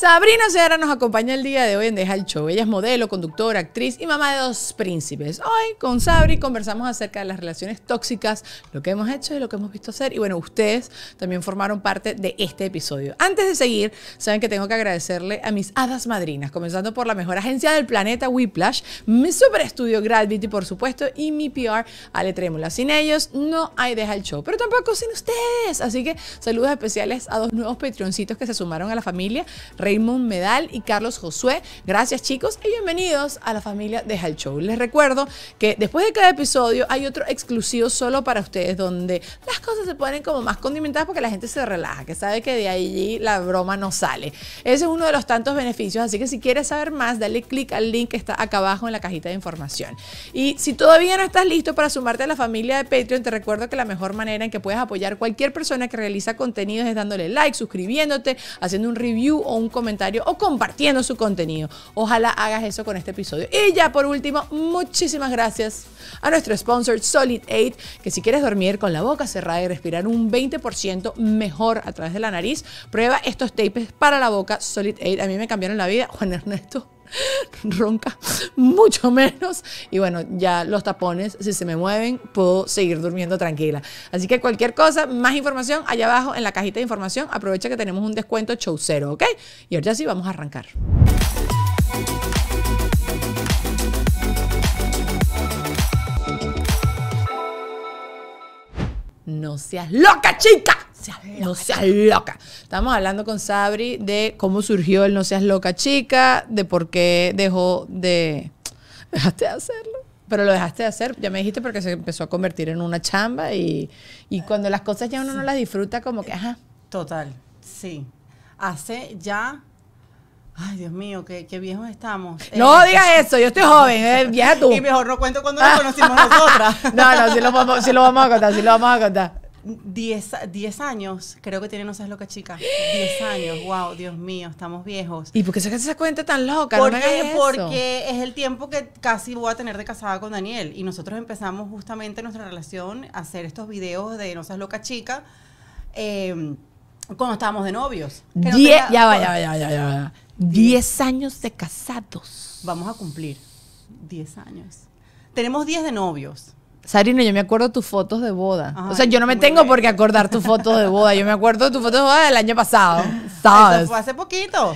Sabrina Seara nos acompaña el día de hoy en Deja el Show. Ella es modelo, conductora, actriz y mamá de dos príncipes. Hoy con Sabri conversamos acerca de las relaciones tóxicas, lo que hemos hecho y lo que hemos visto hacer. Y bueno, ustedes también formaron parte de este episodio. Antes de seguir, saben que tengo que agradecerle a mis hadas madrinas, comenzando por la mejor agencia del planeta, Whiplash, mi super estudio Gravity, por supuesto, y mi PR, Ale Trémula. Sin ellos no hay Deja el Show, pero tampoco sin ustedes. Así que saludos especiales a dos nuevos patroncitos que se sumaron a la familia. Raymond Medal y Carlos Josué. Gracias chicos y bienvenidos a la familia de Hal Show. Les recuerdo que después de cada episodio hay otro exclusivo solo para ustedes donde las cosas se ponen como más condimentadas porque la gente se relaja, que sabe que de allí la broma no sale. Ese es uno de los tantos beneficios, así que si quieres saber más, dale clic al link que está acá abajo en la cajita de información. Y si todavía no estás listo para sumarte a la familia de Patreon, te recuerdo que la mejor manera en que puedes apoyar cualquier persona que realiza contenidos es dándole like, suscribiéndote, haciendo un review o un comentario comentario o compartiendo su contenido. Ojalá hagas eso con este episodio. Y ya por último, muchísimas gracias a nuestro sponsor Solid 8, que si quieres dormir con la boca cerrada y respirar un 20% mejor a través de la nariz, prueba estos tapes para la boca Solid 8. A mí me cambiaron la vida. Juan Ernesto ronca mucho menos. Y bueno, ya los tapones, si se me mueven, puedo seguir durmiendo tranquila. Así que cualquier cosa, más información allá abajo en la cajita de información. Aprovecha que tenemos un descuento cero ¿ok? Y ahora sí, vamos a arrancar. No seas loca, chica. No seas loca. Estamos hablando con Sabri de cómo surgió el No seas loca chica, de por qué dejó de... Dejaste de hacerlo. Pero lo dejaste de hacer, ya me dijiste, porque se empezó a convertir en una chamba y, y eh, cuando las cosas ya uno no las disfruta, como que, eh, ajá. Total, sí. Hace ya Ay, Dios mío, qué, qué viejos estamos. No eh, digas eso, yo estoy joven, vieja tú. Y mejor no cuento cuando nos conocimos nosotras. no, no, lo, vamos, sí lo vamos a contar, sí lo vamos a contar. 10 años, creo que tiene No seas loca chica. 10 años, wow, Dios mío, estamos viejos. ¿Y por qué sacaste esa cuenta tan loca? Porque, porque es el tiempo que casi voy a tener de casada con Daniel. Y nosotros empezamos justamente nuestra relación a hacer estos videos de No seas loca chica. Em, cuando estábamos de novios. ya ya ya ya años de casados. Vamos a cumplir. 10 años. Tenemos 10 de novios. Sarina, yo me acuerdo tus fotos de boda. o sea, yo no me tengo por qué acordar tus fotos de boda. Yo me acuerdo de tus fotos de boda del año pasado. ¿Sabes? Eso fue hace poquito.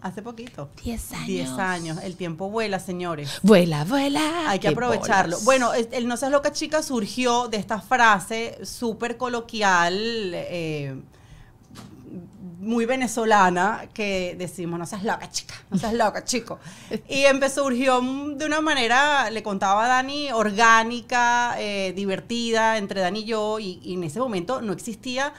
Hace poquito. Diez años. Diez años. El tiempo vuela, señores. Vuela, vuela. Hay que aprovecharlo. Bueno, el No seas loca chica surgió de esta frase súper coloquial. Eh, muy venezolana que decimos, no seas loca, chica, no seas loca, chico. Y empezó, surgió de una manera, le contaba a Dani, orgánica, eh, divertida, entre Dani y yo, y, en ese momento no existía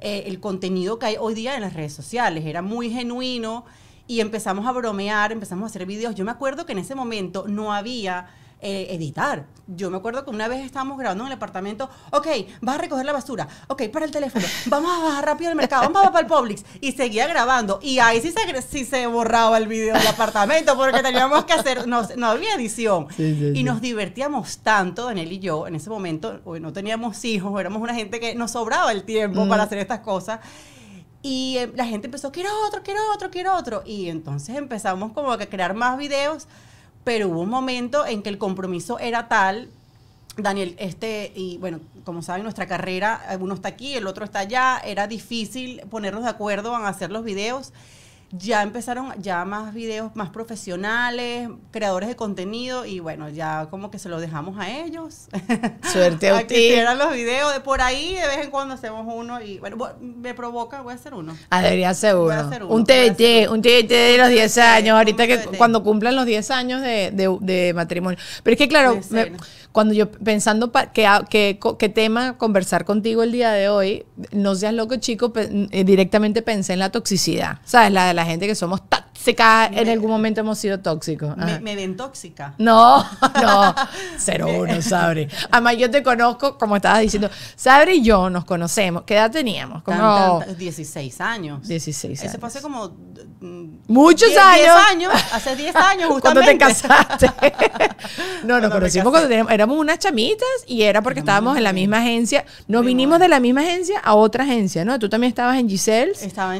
eh, el contenido que hay hoy día en las redes sociales, era muy genuino, y empezamos a bromear, empezamos a hacer videos. Yo me acuerdo que en ese momento no había eh, editar. Yo me acuerdo que una vez estábamos grabando en el apartamento, ok, vas a recoger la basura, ok, para el teléfono, vamos a bajar rápido al mercado, vamos a para el Publix. Y seguía grabando. Y ahí sí se, se borraba el video del apartamento porque teníamos que hacer, no, había edición. y nos divertíamos tanto, Daniel y yo, en ese momento, no teníamos hijos, éramos una gente que nos sobraba el tiempo mm. para hacer estas cosas. Y eh, la gente empezó, quiero otro, quiero otro, quiero otro. Y entonces empezamos como a crear más videos pero hubo un momento en que el compromiso era tal. Daniel, este, y bueno, como saben, nuestra carrera, uno está aquí, el otro está allá, era difícil ponernos de acuerdo en hacer los videos ya empezaron ya más videos más profesionales, creadores de contenido y bueno, ya como que se lo dejamos a ellos. Suerte a, a los videos de por ahí, de vez en cuando hacemos uno y bueno, me provoca, voy a hacer uno. Ah, seguro Un TBT, un TBT de los 10 años, ahorita que cuando cumplan los 10 años de, de, matrimonio. Pero es que claro, cuando yo pensando ah, qué que, tema conversar contigo el día de hoy, no seas loco chico, eh, directamente pensé en la toxicidad, ¿sabes? La de la gente que somos cae en algún momento hemos sido tóxicos. Me, me, ven tóxica. No, no, cero uno, Sabri. Además, yo te conozco, como estabas diciendo, Sabri y yo nos conocemos. ¿Qué edad teníamos? Como 16 años. 16 años. fue como... Muchos años. 10 años. Hace 10 mm, años justamente. Cuando te casaste. no, nos conocimos cuando teníamos, éramos unas chamitas y era porque estábamos en la misma agencia. Nos vinimos de la misma agencia a otra agencia, ¿no? Tú también estabas en Giselle.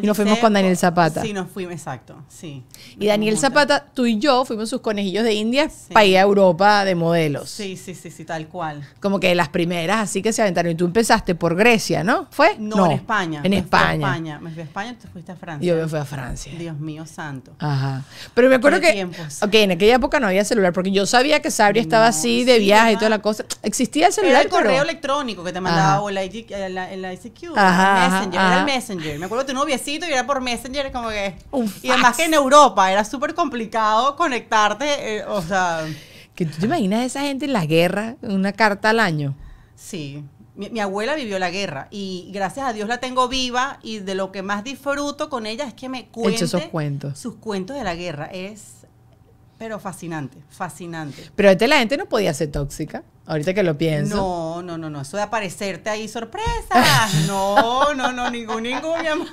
y nos fuimos con Daniel Zapata. Sí, nos fuimos, exacto. Sí. Y Daniel Zapata, tú y yo fuimos sus conejillos de India para ir a Europa de modelos. Sí, sí, sí, sí, tal cual. Como que las primeras, así que se aventaron. Y tú empezaste por Grecia, ¿no? ¿Fue? No, en España. En España. España. Me fui a España, tú fuiste a Francia. Yo me fui a Francia. Dios mío santo. Ajá. Pero me acuerdo que. Tiempos? Ok, en aquella época no había celular, porque yo sabía que Sabri estaba así de viaje y toda la cosa. Existía el celular. Era el correo electrónico que te mandaba o la, ICQ, ajá, Messenger. Era el Messenger. Me acuerdo de tu noviecito y era por Messenger, como que. Un Y además que Europa, era súper complicado conectarte, eh, o sea... ¿Que ¿Tú te imaginas a esa gente en la guerra, una carta al año? Sí, mi, abuela vivió la guerra y gracias a Dios la tengo viva y de lo que más disfruto con ella es que me cuente sus cuentos de la guerra. Es pero fascinante, fascinante. Pero ahorita la gente no podía ser tóxica, ahorita que lo pienso. No, no, no, no. Eso de aparecerte ahí, sorpresa. No, no, no, ningún, ningún, mi amor.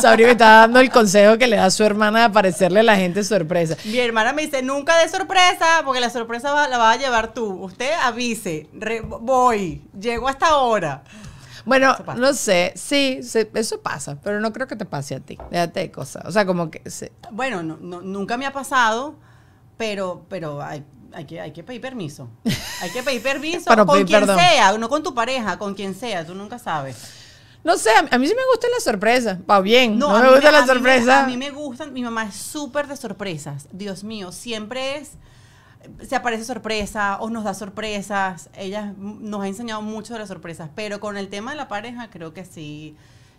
Sabri me está dando el consejo que le da a su hermana de aparecerle a la gente sorpresa. Mi hermana me dice, nunca de sorpresa, porque la sorpresa la vas a llevar tú. Usted avise, voy, llego hasta ahora. Bueno, no sé, sí, eso pasa, pero no creo que te pase a ti. Déjate de cosas. O sea, como que. Bueno, nunca me ha pasado, pero, pero hay, hay, que, hay que pedir permiso. Hay que pedir permiso con quien sea, no con tu pareja, con quien sea, tú nunca sabes. No sé, a mí sí me gusta la sorpresa. Va bien, no, me gusta la sorpresa. A mí, me, a mí me gustan, mi mamá es súper de sorpresas. Dios mío, siempre es se aparece sorpresa o nos da sorpresas. Ella nos ha enseñado mucho de las sorpresas, pero con el tema de la pareja creo que sí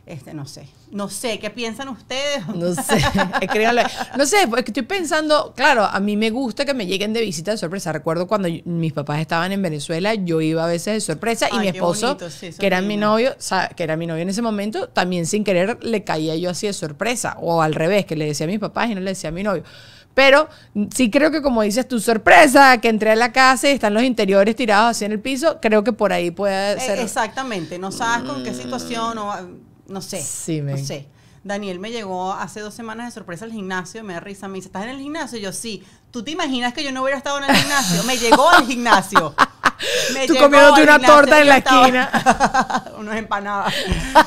este, no sé, no sé, ¿qué piensan ustedes? No sé, eh, No sé, es estoy pensando, claro, a mí me gusta que me lleguen de visita de sorpresa. Recuerdo cuando mis papás estaban en Venezuela, yo iba a veces de sorpresa y mi esposo, que era mi novio, que era mi novio en ese momento, también sin querer le caía yo así de sorpresa, o al revés, que le decía a mis papás y no le decía a mi novio. Pero mm, sí creo que como dices tu sorpresa, que entré a la casa y están los interiores tirados así en el piso, creo que por ahí puede eh, ser. Exactamente, no sabes con qué mm. situación o no sé. Sí, me... No sé. Daniel me llegó hace dos semanas de sorpresa al gimnasio, me da risa, me dice, ¿estás en el gimnasio? Y yo sí, ¿Tú te imaginas que yo no hubiera estado en el gimnasio? Me llegó al gimnasio. Me Tú comiéndote una torta en la esquina. Unos empanadas.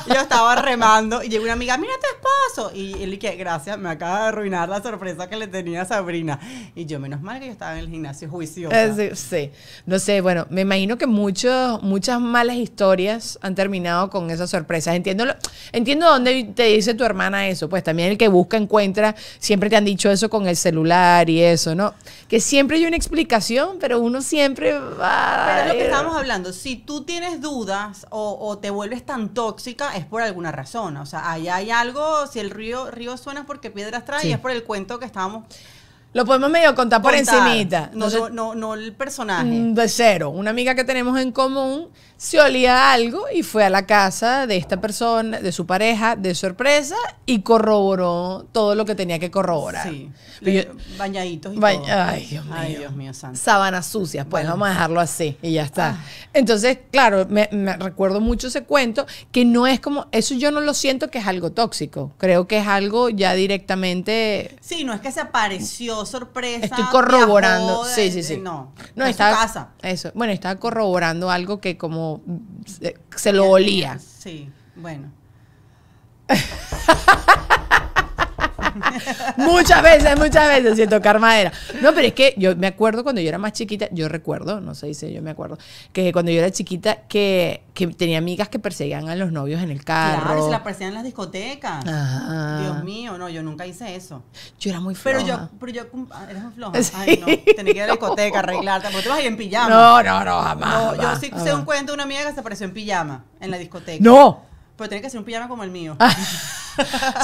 Yo estaba remando y llegó una amiga, mira tu esposo. Y él que gracias, me acaba de arruinar la sorpresa que le tenía Sabrina. Y yo, menos mal que yo estaba en el gimnasio Juicio sí, sí, no sé, bueno, me imagino que muchos, muchas malas historias han terminado con esas sorpresas. Entiendo, entiendo dónde te dice tu hermana eso, pues también el que busca encuentra, siempre te han dicho eso con el celular y eso. Que siempre hay una explicación, pero uno siempre va... Pero lo que estábamos hablando, si tú tienes dudas o, te vuelves tan tóxica, es por alguna razón. O sea, allá hay algo, si el río, río suena es porque piedras trae y es por el cuento que estábamos... Lo podemos medio contar, por encimita. No, no, no, el personaje. Mm, de cero. Una amiga que tenemos en común se olía algo y fue a la casa de esta persona, de su pareja, de sorpresa y corroboró todo lo que tenía que corroborar. Sí. bañaditos y todo. Ay, Dios mío. Ay, Dios mío santo. Sábanas sucias, pues vamos a dejarlo así y ya está. Ah. Entonces, claro, me, recuerdo mucho ese cuento que no es como, eso yo no lo siento que es algo tóxico. Creo que es algo ya directamente. Sí, no es que se apareció sorpresa. Estoy corroborando. sí, sí, sí. No. No, en estaba, su casa. Eso. Bueno, estaba corroborando algo que como se, se lo olía. Sí, bueno. muchas veces, muchas veces sin tocar madera. No, pero es que yo me acuerdo cuando yo era más chiquita, yo recuerdo, no sé dice yo me acuerdo, que cuando yo era chiquita que, que tenía amigas que perseguían a los novios en el carro. Claro, se las perseguían en las discotecas. Dios mío, no, yo nunca hice eso. Yo era muy floja. Pero yo, pero yo eres muy floja. Ay, no, tenía que ir a la discoteca, arreglarte, porque te vas ahí en pijama. No, no, no, jamás. yo sí sé un cuento de una amiga que se apareció en pijama en la discoteca. No. Pero tiene que ser un pijama como el mío. Ah.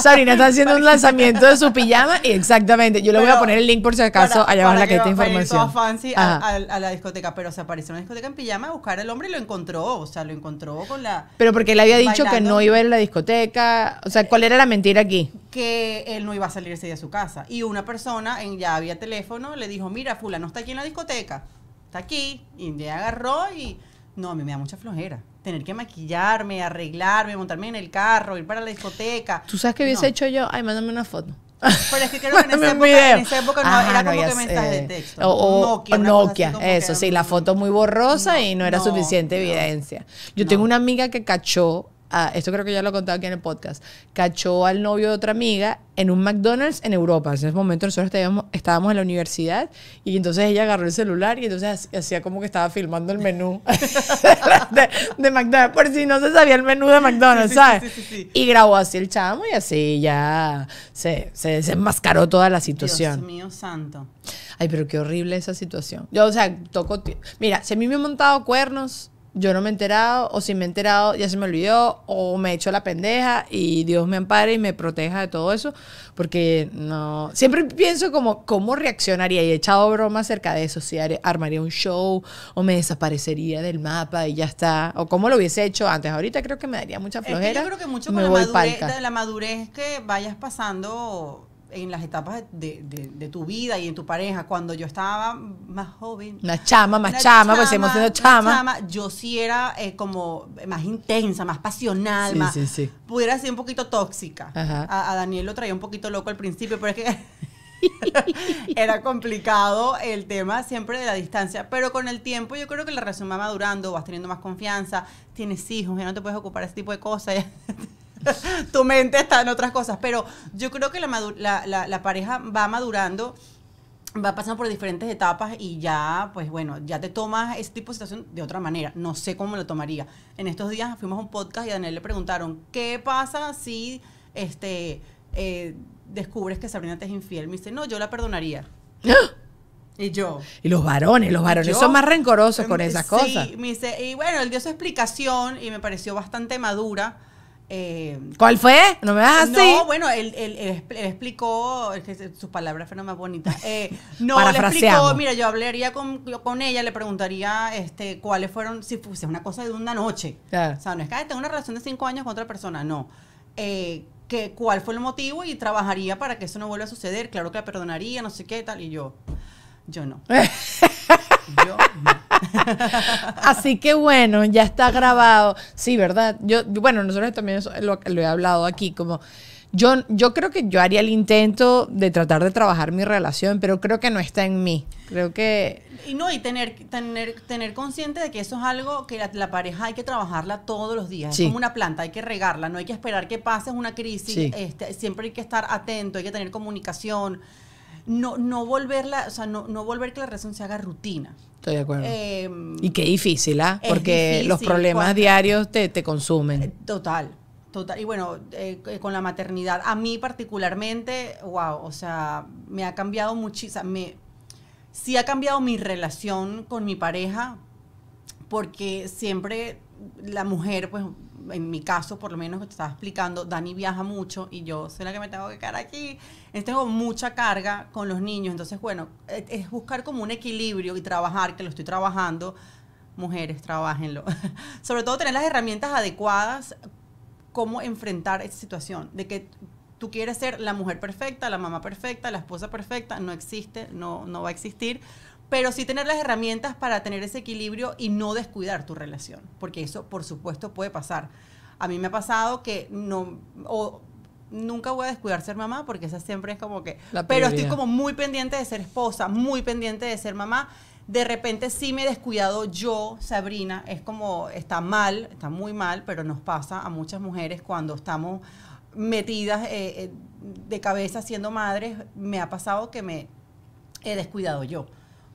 Sarina está haciendo un lanzamiento de su pijama y exactamente. Yo le voy a poner el link por si acaso allá abajo la que esta información. fancy a, a, a, la discoteca, pero se apareció en la discoteca en pijama a buscar al hombre y lo encontró. O sea, lo encontró con la. Pero porque él había dicho que no iba a ir a la discoteca. O sea, ¿cuál era la mentira aquí? Que él no iba a salirse de su casa. Y una persona, en, ya había teléfono, le dijo: Mira, Fula, no está aquí en la discoteca. Está aquí. Y le agarró y no, a mí me da mucha flojera. Tener que maquillarme, arreglarme, montarme en el carro, ir para la discoteca. ¿Tú sabes qué hubiese hecho yo? Ay, mándame una foto. Pero es que creo que en esa época, en esa época no era como que me estás de texto. O, Nokia. eso, sí, la foto muy borrosa y no era suficiente evidencia. Yo tengo una amiga que cachó Ah, esto creo que ya lo he contado aquí en el podcast, cachó al novio de otra amiga en un McDonald's en Europa. En ese momento nosotros estábamos en la universidad y entonces ella agarró el celular y entonces hacía como que estaba filmando el menú de, McDonald's, por si no se sabía el menú de McDonald's, ¿sabes? y grabó así el chamo y así ya se, se desenmascaró toda la situación. Dios mío santo. Ay, pero qué horrible esa situación. Yo, o sea, toco... Mira, si a mí me han montado cuernos yo no me he enterado, o si me he enterado, ya se me olvidó, o me he hecho la pendeja, y Dios me ampare y me proteja de todo eso, porque no. Siempre pienso como, ¿cómo reaccionaría? Y he echado broma acerca de eso, si armaría un show, o me desaparecería del mapa y ya está, o cómo lo hubiese hecho antes. Ahorita creo que me daría mucha flojera. yo creo que mucho con la madurez, la madurez que vayas pasando en las etapas de, tu vida y en tu pareja, cuando yo estaba más joven. Una chama, más chama, pues hemos sido chama. Yo sí era eh, como más intensa, más pasional. más, Pudiera ser un poquito tóxica. A, Daniel lo traía un poquito loco al principio, pero es que era complicado el tema siempre de la distancia. Pero con el tiempo yo creo que la relación va madurando, vas teniendo más confianza, tienes hijos, ya no te puedes ocupar de ese tipo de cosas. tu mente está en otras cosas. Pero yo creo que la, pareja va madurando va pasando por diferentes etapas y ya, pues bueno, ya te tomas ese tipo de situación de otra manera. No sé cómo lo tomaría. En estos días fuimos a un podcast y a Daniel le preguntaron, ¿qué pasa si este eh, descubres que Sabrina te es infiel? Me dice, no, yo la perdonaría. y yo. Y los varones, los varones son más rencorosos con em, esas cosas. me dice, y bueno, él dio su explicación y me pareció bastante madura eh, ¿Cuál fue? No me vas así. No, bueno, él, explicó, sus palabras fueron más bonitas. Eh, no, le explicó, mira, yo hablaría con, ella, le preguntaría este, cuáles fueron, si fuese una cosa de una noche. O sea, no es que tengo una relación de cinco años con otra persona, no. Eh, ¿Cuál fue el motivo? Y trabajaría para que eso no vuelva a suceder. Claro que la perdonaría, no sé qué, tal. Y yo, yo no. Yo Así que bueno, ya está grabado. Sí, ¿verdad? Yo, bueno, nosotros también lo, he hablado aquí, como yo, yo creo que yo haría el intento de tratar de trabajar mi relación, pero creo que no está en mí. Creo que... Y no, y tener, tener, tener consciente de que eso es algo que la, pareja hay que trabajarla todos los días. Es como una planta, hay que regarla, no hay que esperar que pase una crisis. Este, siempre hay que estar atento, hay que tener comunicación no, no volverla, o sea, no, volver que la relación se haga rutina. Estoy de acuerdo. Em, y qué difícil, ¿ah? Porque los problemas diarios te, consumen. Eh, total, Total, y bueno, eh, eh, con la maternidad, a mí particularmente, wow, o sea, me ha cambiado muchísimo, sí ha cambiado mi relación con mi pareja, porque siempre la mujer, pues en mi caso, por lo menos que te estaba explicando, Dani viaja mucho y yo soy la que me tengo que quedar aquí. tengo mucha carga con los niños. Entonces, bueno, eh, es buscar como un equilibrio y trabajar, que lo estoy trabajando. Mujeres, trabajenlo. Sobre todo tener las herramientas adecuadas, cómo enfrentar esta situación. De que tú quieres ser la mujer perfecta, la mamá perfecta, la esposa perfecta, no existe, no, no va a existir pero sí tener las herramientas para tener ese equilibrio y no descuidar tu relación, porque eso por supuesto puede pasar. A mí me ha pasado que no, o, nunca voy a descuidar ser mamá, porque esa siempre es como que, pero estoy como muy pendiente de ser esposa, muy pendiente de ser mamá. De repente sí me he descuidado yo, Sabrina, es como, está mal, está muy mal, pero nos pasa a muchas mujeres cuando estamos metidas eh, eh, de cabeza siendo madres, me ha pasado que me he descuidado yo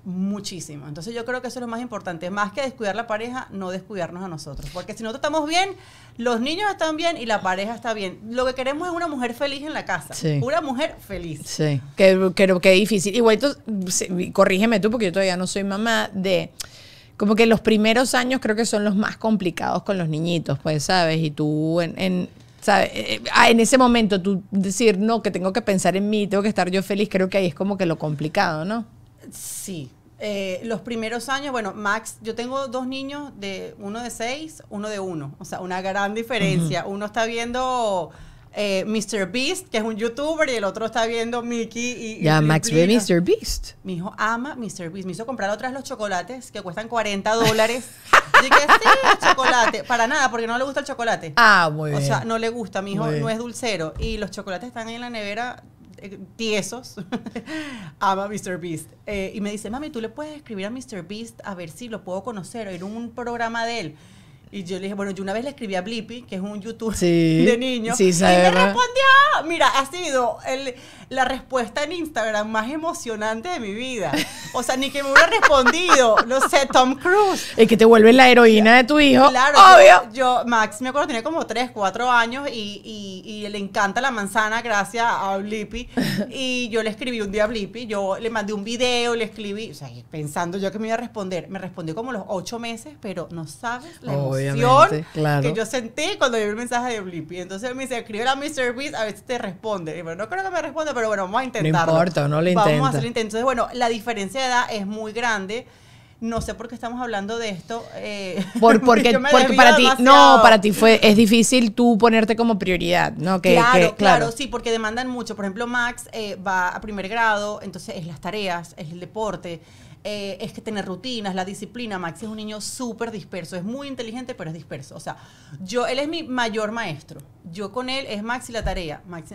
muchísimo. Entonces yo creo que eso es lo más importante. Más que descuidar la pareja, no descuidarnos a nosotros. Porque si nosotros estamos bien, los niños están bien y la pareja está bien. Lo que queremos es una mujer feliz en la casa. Sí. Una mujer feliz. Sí, que, que, que difícil. Igual, corrígeme tú porque yo todavía no soy mamá de como que los primeros años creo que son los más complicados con los niñitos, pues, ¿sabes? Y tú en, en, ¿sabes? Eh, eh, ah, en ese momento tú decir, no, que tengo que pensar en mí, tengo que estar yo feliz, creo que ahí es como que lo complicado, ¿no? Sí. Eh, los primeros años, bueno, Max, yo tengo dos niños, de uno de seis, uno de uno. O sea, una gran diferencia. Uno está viendo eh, Mr. Beast, que es un youtuber, y el otro está viendo Mickey y. Ya, Max ve Mr. Beast. Mi hijo ama Mr. Beast. Me hizo comprar vez los chocolates que cuestan 40 dólares. Dije, sí, chocolate. Para nada, porque no le gusta el chocolate. Ah, muy O sea, no le gusta. Mi hijo no es dulcero. Y los chocolates están en la nevera eh, tiesos, ama Mr. Beast. Eh, y me dice, mami, tú le puedes escribir a Mr. Beast a ver si lo puedo conocer. en un programa de él. Y yo le dije, bueno, yo una vez le escribí a Blippi, que es un youtuber de niños, y me respondió. Mira, ha sido el, la respuesta en Instagram más emocionante de mi vida. O sea, ni que me hubiera respondido, no sé, Tom Cruise. El que te vuelve la heroína de tu hijo. Claro, obvio. Yo, Max, me acuerdo, tenía como 3, 4 años y, y, le encanta la manzana gracias a Blippi. Y yo le escribí un día a Blippi, yo le mandé un video, le escribí, o sea, pensando yo que me iba a responder. Me respondió como los ocho meses, pero no sabes la emoción que yo sentí cuando vi el mensaje de Blippi. Entonces me dice, escribe a Mr. Beast, a ver si te responde. Y bueno, no creo que me responda, pero bueno, vamos a intentarlo. No importa, no le intento. Vamos a hacer Entonces, bueno, la diferencia de edad es muy grande. No sé por qué estamos hablando de esto. Eh, por, porque para ti, no, para ti fue, es difícil tú ponerte como prioridad, ¿no? claro, claro, sí, porque demandan mucho. Por ejemplo, Max eh, va a primer grado, entonces es las tareas, es el deporte. Eh, es que tener rutinas, la disciplina. Max es un niño súper disperso, es muy inteligente, pero es disperso. O sea, yo, él es mi mayor maestro. Yo con él es Maxi la tarea. max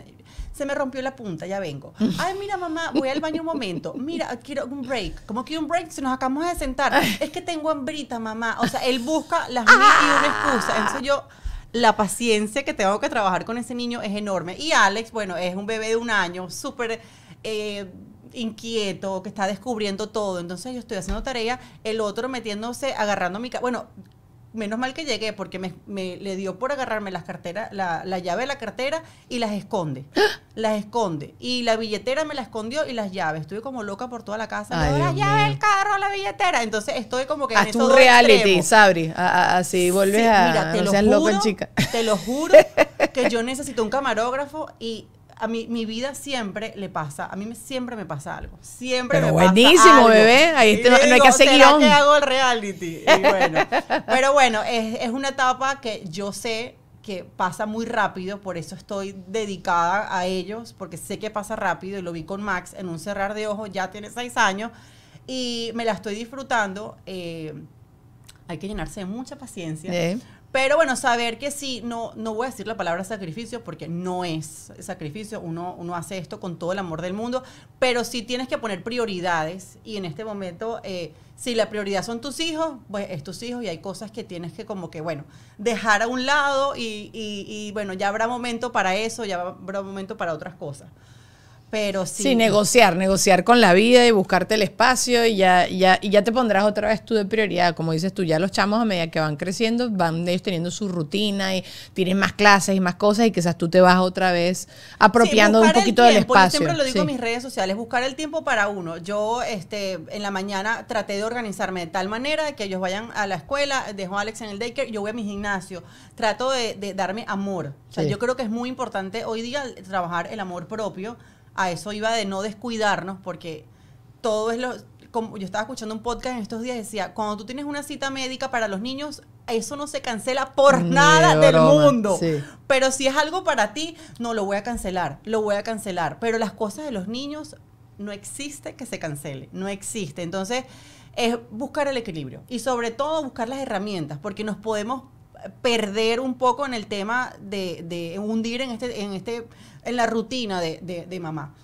se me rompió la punta, ya vengo. Ay, mira, mamá, voy al baño un momento. Mira, quiero un break. Como quiero un break, si nos acabamos de sentar. Es que tengo hambrita, mamá. O sea, él busca las ah. mil y una excusa. Entonces yo la paciencia que tengo que trabajar con ese niño es enorme. Y Alex, bueno, es un bebé de un año, súper eh, inquieto, que está descubriendo todo. Entonces yo estoy haciendo tarea, el otro metiéndose, agarrando mi... Bueno, menos mal que llegué porque me, le dio por agarrarme las carteras, la, la, llave de la cartera y las esconde. ¡Ah! Las esconde. Y la billetera me la escondió y las llaves. Estuve como loca por toda la casa. Ay, la llave del carro, la billetera. Entonces estoy como que... Haz tu reality, Sabri. así vuelves a... Mira, te juro, Te lo juro que yo necesito un camarógrafo y a mí, mi vida siempre le pasa, a mí siempre me pasa algo. Siempre me pasa algo. bebé. Ahí no hay que hacer guión. hago el reality. Y bueno. pero bueno, es, una etapa que yo sé que pasa muy rápido, por eso estoy dedicada a ellos, porque sé que pasa rápido y lo vi con Max en un cerrar de ojos, ya tiene seis años y me la estoy disfrutando. Eh, hay que llenarse de mucha paciencia. Pero bueno, saber que sí, no, no voy a decir la palabra sacrificio porque no es sacrificio, uno, uno hace esto con todo el amor del mundo, pero sí tienes que poner prioridades y en este momento, eh, si la prioridad son tus hijos, pues es tus hijos y hay cosas que tienes que como que, bueno, dejar a un lado y bueno, ya habrá momento para eso, ya habrá momento para otras cosas pero sí. negociar, negociar con la vida y buscarte el espacio y ya, ya, y ya te pondrás otra vez tú de prioridad. Como dices tú, ya los chamos a medida que van creciendo, van ellos teniendo su rutina y tienen más clases y más cosas y quizás tú te vas otra vez apropiando un poquito del espacio. Yo siempre lo digo en mis redes sociales, buscar el tiempo para uno. Yo este, en la mañana traté de organizarme de tal manera que ellos vayan a la escuela, dejo a Alex en el daycare, yo voy a mi gimnasio. Trato de, darme amor. O sea, yo creo que es muy importante hoy día trabajar el amor propio a eso iba de no descuidarnos, porque todo es lo... Como yo estaba escuchando un podcast en estos días, decía, cuando tú tienes una cita médica para los niños, eso no se cancela por nada del mundo. Pero si es algo para ti, no lo voy a cancelar, lo voy a cancelar. Pero las cosas de los niños no existe que se cancele, no existe. Entonces, es buscar el equilibrio y sobre todo buscar las herramientas, porque nos podemos perder un poco en el tema de, hundir en este, en este en la rutina de, de, de mamá.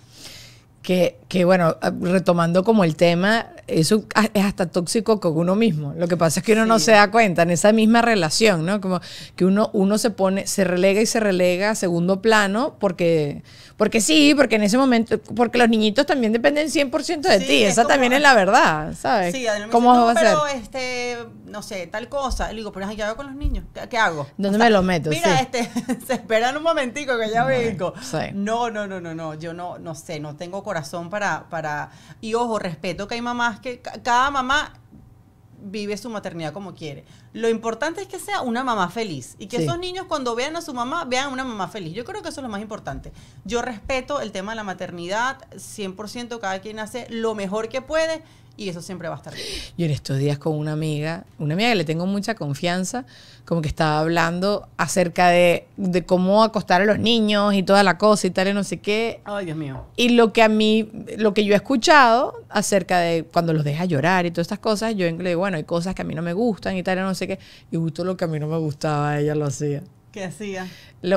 Que, que, bueno, ah, retomando como el tema, eso ah, es hasta tóxico con uno mismo. Lo que pasa es que uno no se da cuenta en esa misma relación, ¿no? Como que uno, uno se pone, se relega y se relega a segundo plano porque, porque sí, porque en ese momento, porque los niñitos también dependen 100% de ti. esa también es la verdad, ¿sabes? Sí, además, ¿Cómo a ser? Pero este, no sé, tal cosa. Le digo, pero ¿qué hago con los niños? ¿Qué, hago? ¿Dónde me lo meto? Mira, este, se esperan un momentico que ya vengo. No, no, no, no, no. Yo no, no sé, no tengo corazón corazón para, para... Y ojo, respeto que hay mamás que... Cada mamá vive su maternidad como quiere. Lo importante es que sea una mamá feliz y que esos niños cuando vean a su mamá vean una mamá feliz. Yo creo que eso es lo más importante. Yo respeto el tema de la maternidad 100%, cada quien hace lo mejor que puede y eso siempre va a estar bien. Yo en estos días con una amiga, una amiga que le tengo mucha confianza, como que estaba hablando acerca de, de cómo acostar a los niños y toda la cosa y tal y no sé qué. Ay, Dios mío. Y lo que a mí, lo que yo he escuchado acerca de cuando los deja llorar y todas estas cosas, yo le digo, bueno, hay cosas que a mí no me gustan y tal y no sé qué. Y justo lo que a mí no me gustaba, ella lo hacía. ¿Qué hacía?